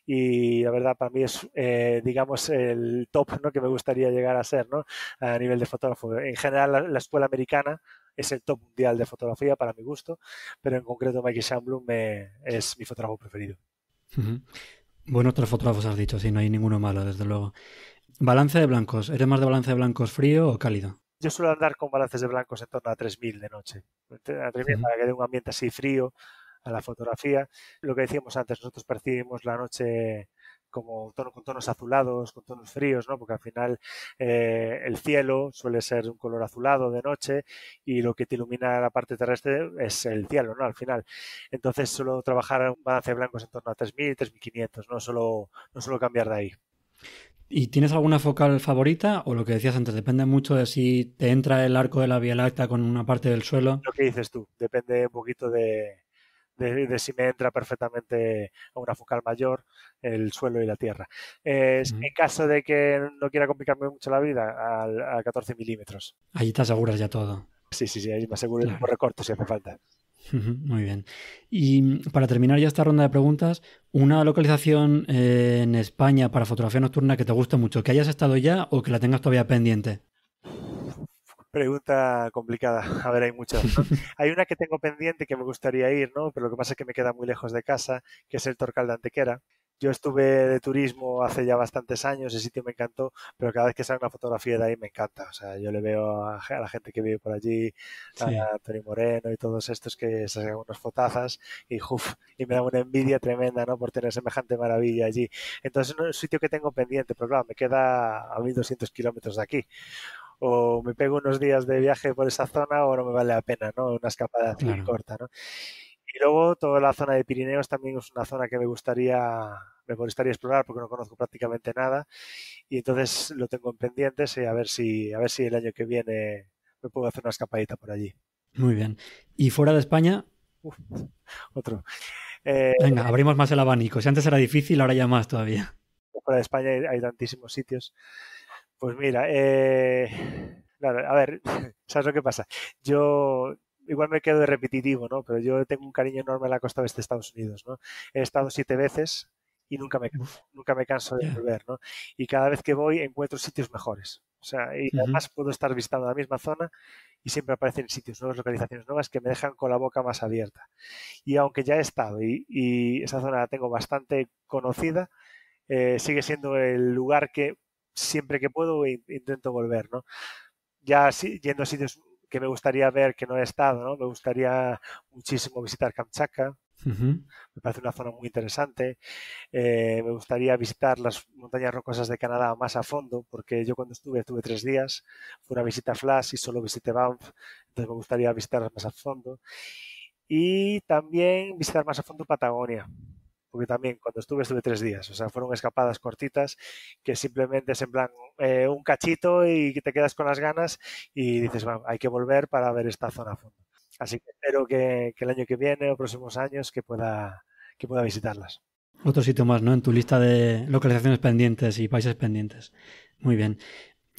Y la verdad, para mí es, eh, digamos, el top ¿no? que me gustaría llegar a ser ¿no? a nivel de fotógrafo. En general, la, escuela americana es el top mundial de fotografía para mi gusto, pero en concreto Mikey Shamblum es mi fotógrafo preferido. Bueno, otros fotógrafos has dicho, sí, no hay ninguno malo, desde luego. Balance de blancos, ¿eres más de balance de blancos frío o cálido? Yo suelo andar con balances de blancos en torno a 3.000 de noche. para que dé un ambiente así frío a la fotografía. Lo que decíamos antes, nosotros percibimos la noche como con tonos azulados, con tonos fríos, ¿no? Porque al final eh, el cielo suele ser un color azulado de noche y lo que te ilumina la parte terrestre es el cielo, ¿no? Al final. Entonces suelo trabajar un balance de blancos en torno a 3.000, 3.500, no solo, no solo cambiar de ahí. ¿Y tienes alguna focal favorita? O lo que decías antes, depende mucho de si te entra el arco de la Vía Láctea con una parte del suelo. Lo que dices tú, depende un poquito de, si me entra perfectamente a una focal mayor, el suelo y la tierra. En caso de que no quiera complicarme mucho la vida, al, a 14 milímetros. Allí te aseguras ya todo. Sí, sí, sí, ahí me aseguro y el si hace falta. Muy bien. Y mm, para terminar ya esta ronda de preguntas, una localización eh, en España para fotografía nocturna que te guste mucho, que hayas estado ya o que la tengas todavía pendiente. Pregunta complicada. [laughs] A ver, hay muchas. [laughs] hay una que tengo pendiente que me gustaría ir, ¿no? Pero lo que pasa es que me queda muy lejos de casa, que es el Torcal de Antequera, yo estuve de turismo hace ya bastantes años, ese sitio me encantó, pero cada vez que sale una fotografía de ahí me encanta. O sea, yo le veo a, la gente que vive por allí, a Tony Moreno y todos estos que se hacen unos fotazas y, uf, y me da una envidia tremenda ¿no? por tener semejante maravilla allí. Entonces es un sitio que tengo pendiente, pero claro, me queda a 1200 kilómetros de aquí o me pego unos días de viaje por esa zona o no me vale la pena, ¿no? Una escapada corta, ¿no? Y luego toda la zona de Pirineos también es una zona que me gustaría me gustaría explorar porque no conozco prácticamente nada y entonces lo tengo en pendientes y a ver si, a ver si el año que viene me puedo hacer una escapadita por allí. Muy bien. ¿Y fuera de España? [laughs] otro. Eh, Venga, abrimos más el abanico. Si antes era difícil, ahora ya más todavía. Fuera de España hay, tantísimos sitios. Pues mira, eh, claro, a ver, [laughs] ¿sabes lo que pasa? Yo igual me quedo de repetitivo, ¿no? Pero yo tengo un cariño enorme a la costa oeste de Estados Unidos, ¿no? He estado siete veces, y nunca me, nunca me canso de volver, ¿no? Y cada vez que voy encuentro sitios mejores. O sea, y además puedo estar visitando la misma zona y siempre aparecen sitios nuevos, localizaciones nuevas que me dejan con la boca más abierta. Y aunque ya he estado y, y esa zona la tengo bastante conocida, eh, sigue siendo el lugar que siempre que puedo intento volver, ¿no? Ya yendo a sitios que me gustaría ver que no he estado, ¿no? Me gustaría muchísimo visitar Kamchatka, me parece una zona muy interesante. Eh, me gustaría visitar las montañas rocosas de Canadá más a fondo, porque yo cuando estuve, estuve tres días, fue una visita flash y solo visité Banff, entonces me gustaría visitarlas más a fondo. Y también visitar más a fondo Patagonia, porque también cuando estuve, estuve tres días, o sea, fueron escapadas cortitas que simplemente es en plan eh, un cachito y te quedas con las ganas y dices, hay que volver para ver esta zona a fondo. Así que espero que, el año que viene o próximos años que pueda, visitarlas. Otro sitio más, ¿no? En tu lista de localizaciones pendientes y países pendientes. Muy bien.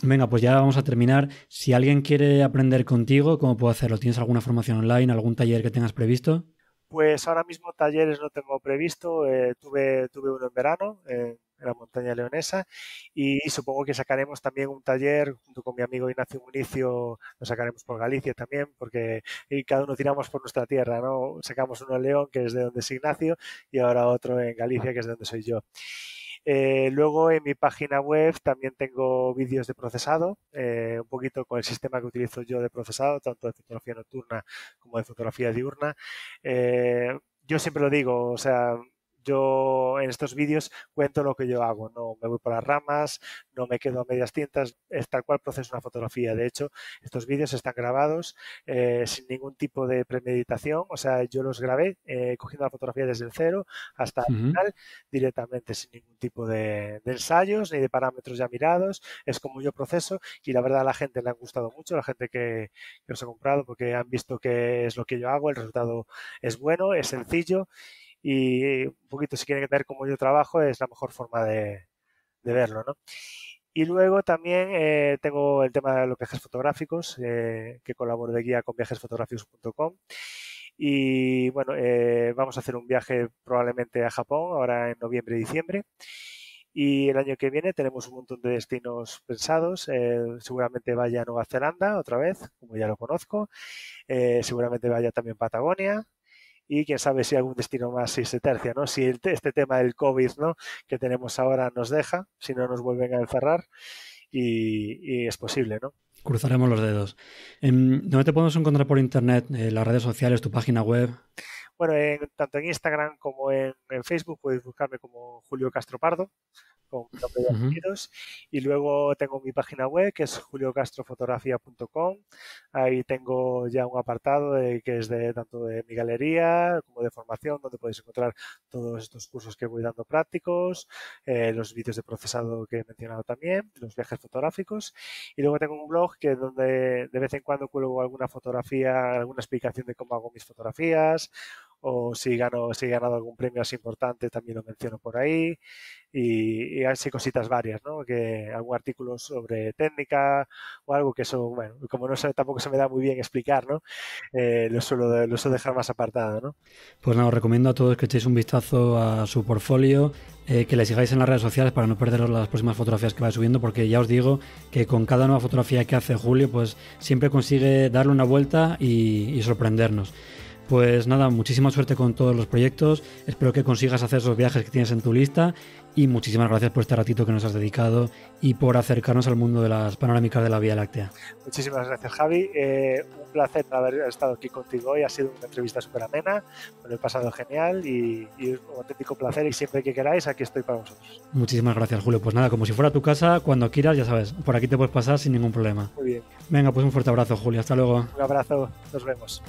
Venga, pues ya vamos a terminar. Si alguien quiere aprender contigo, ¿cómo puedo hacerlo? ¿Tienes alguna formación online, algún taller que tengas previsto? Pues ahora mismo talleres no tengo previsto. Eh, tuve, uno en verano, eh, la montaña leonesa. Y supongo que sacaremos también un taller junto con mi amigo Ignacio Municio, lo sacaremos por Galicia también, porque cada uno tiramos por nuestra tierra, ¿no? Sacamos uno en León, que es de donde es Ignacio, y ahora otro en Galicia, que es de donde soy yo. Eh, luego en mi página web también tengo vídeos de procesado, eh, un poquito con el sistema que utilizo yo de procesado, tanto de fotografía nocturna como de fotografía diurna. Eh, yo siempre lo digo, o sea, yo en estos vídeos cuento lo que yo hago, no me voy por las ramas, no me quedo a medias tintas, es tal cual proceso una fotografía. De hecho, estos vídeos están grabados eh, sin ningún tipo de premeditación, o sea, yo los grabé eh, cogiendo la fotografía desde el cero hasta el final, directamente sin ningún tipo de, ensayos ni de parámetros ya mirados. Es como yo proceso y la verdad a la gente le han gustado mucho, la gente que, que os ha comprado, porque han visto que es lo que yo hago, el resultado es bueno, es sencillo y un poquito si quieren ver cómo yo trabajo es la mejor forma de, verlo, ¿no? Y luego también eh, tengo el tema de los viajes fotográficos, eh, que colaboro de guía con viajesfotográficos.com. Y bueno, eh, vamos a hacer un viaje probablemente a Japón ahora en noviembre y diciembre. Y el año que viene tenemos un montón de destinos pensados. seguramente vaya a Nueva Zelanda otra vez, como ya lo conozco. seguramente vaya también Patagonia y quién sabe si algún destino más si se tercia, ¿no? Si este tema del COVID, ¿no? Que tenemos ahora nos deja, si no nos vuelven a encerrar y, es posible, ¿no? Cruzaremos los dedos. Em, ¿Dónde te podemos encontrar por internet? Eh, ¿Las redes sociales, tu página web? Bueno, tanto en Instagram como en, en, Facebook puedes buscarme como Julio Castro Pardo y luego tengo mi página web que es juliocastrofotografía.com. Ahí tengo ya un apartado que es de tanto de mi galería como de formación, donde podéis encontrar todos estos cursos que voy dando prácticos, eh, los vídeos de procesado que he mencionado también, los viajes fotográficos. Y luego tengo un blog que es donde de vez en cuando cuelgo alguna fotografía, alguna explicación de cómo hago mis fotografías o si gano, si he ganado algún premio así importante también lo menciono por ahí y, así cositas varias, ¿no? Que algún artículo sobre técnica o algo que eso, bueno, como no tampoco se me da muy bien explicar, ¿no? Eh, lo, suelo, dejar más apartado, ¿no? Pues nada, os recomiendo a todos que echéis un vistazo a su portfolio, eh, que le sigáis en las redes sociales para no perderos las próximas fotografías que va subiendo, porque ya os digo que con cada nueva fotografía que hace Julio, pues siempre consigue darle una vuelta y sorprendernos. Pues nada, muchísima suerte con todos los proyectos. Espero que consigas hacer esos viajes que tienes en tu lista. Y muchísimas gracias por este ratito que nos has dedicado y por acercarnos al mundo de las panorámicas de la Vía Láctea. Muchísimas gracias, Javi. Eh, un placer haber estado aquí contigo hoy. Ha sido una entrevista súper amena. lo he pasado genial y, y un auténtico placer. Y siempre que queráis, aquí estoy para vosotros. Muchísimas gracias, Julio. Pues nada, como si fuera tu casa, cuando quieras, ya sabes, por aquí te puedes pasar sin ningún problema. Muy bien. Venga, pues un fuerte abrazo, Julio. Hasta luego. Un abrazo. Nos vemos.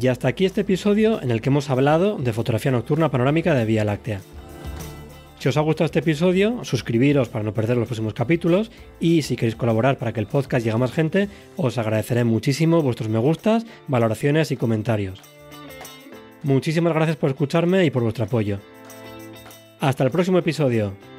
Y hasta aquí este episodio en el que hemos hablado de fotografía nocturna panorámica de Vía Láctea. Si os ha gustado este episodio, suscribiros para no perder los próximos capítulos y si queréis colaborar para que el podcast llegue a más gente, os agradeceré muchísimo vuestros me gustas, valoraciones y comentarios. Muchísimas gracias por escucharme y por vuestro apoyo. Hasta el próximo episodio.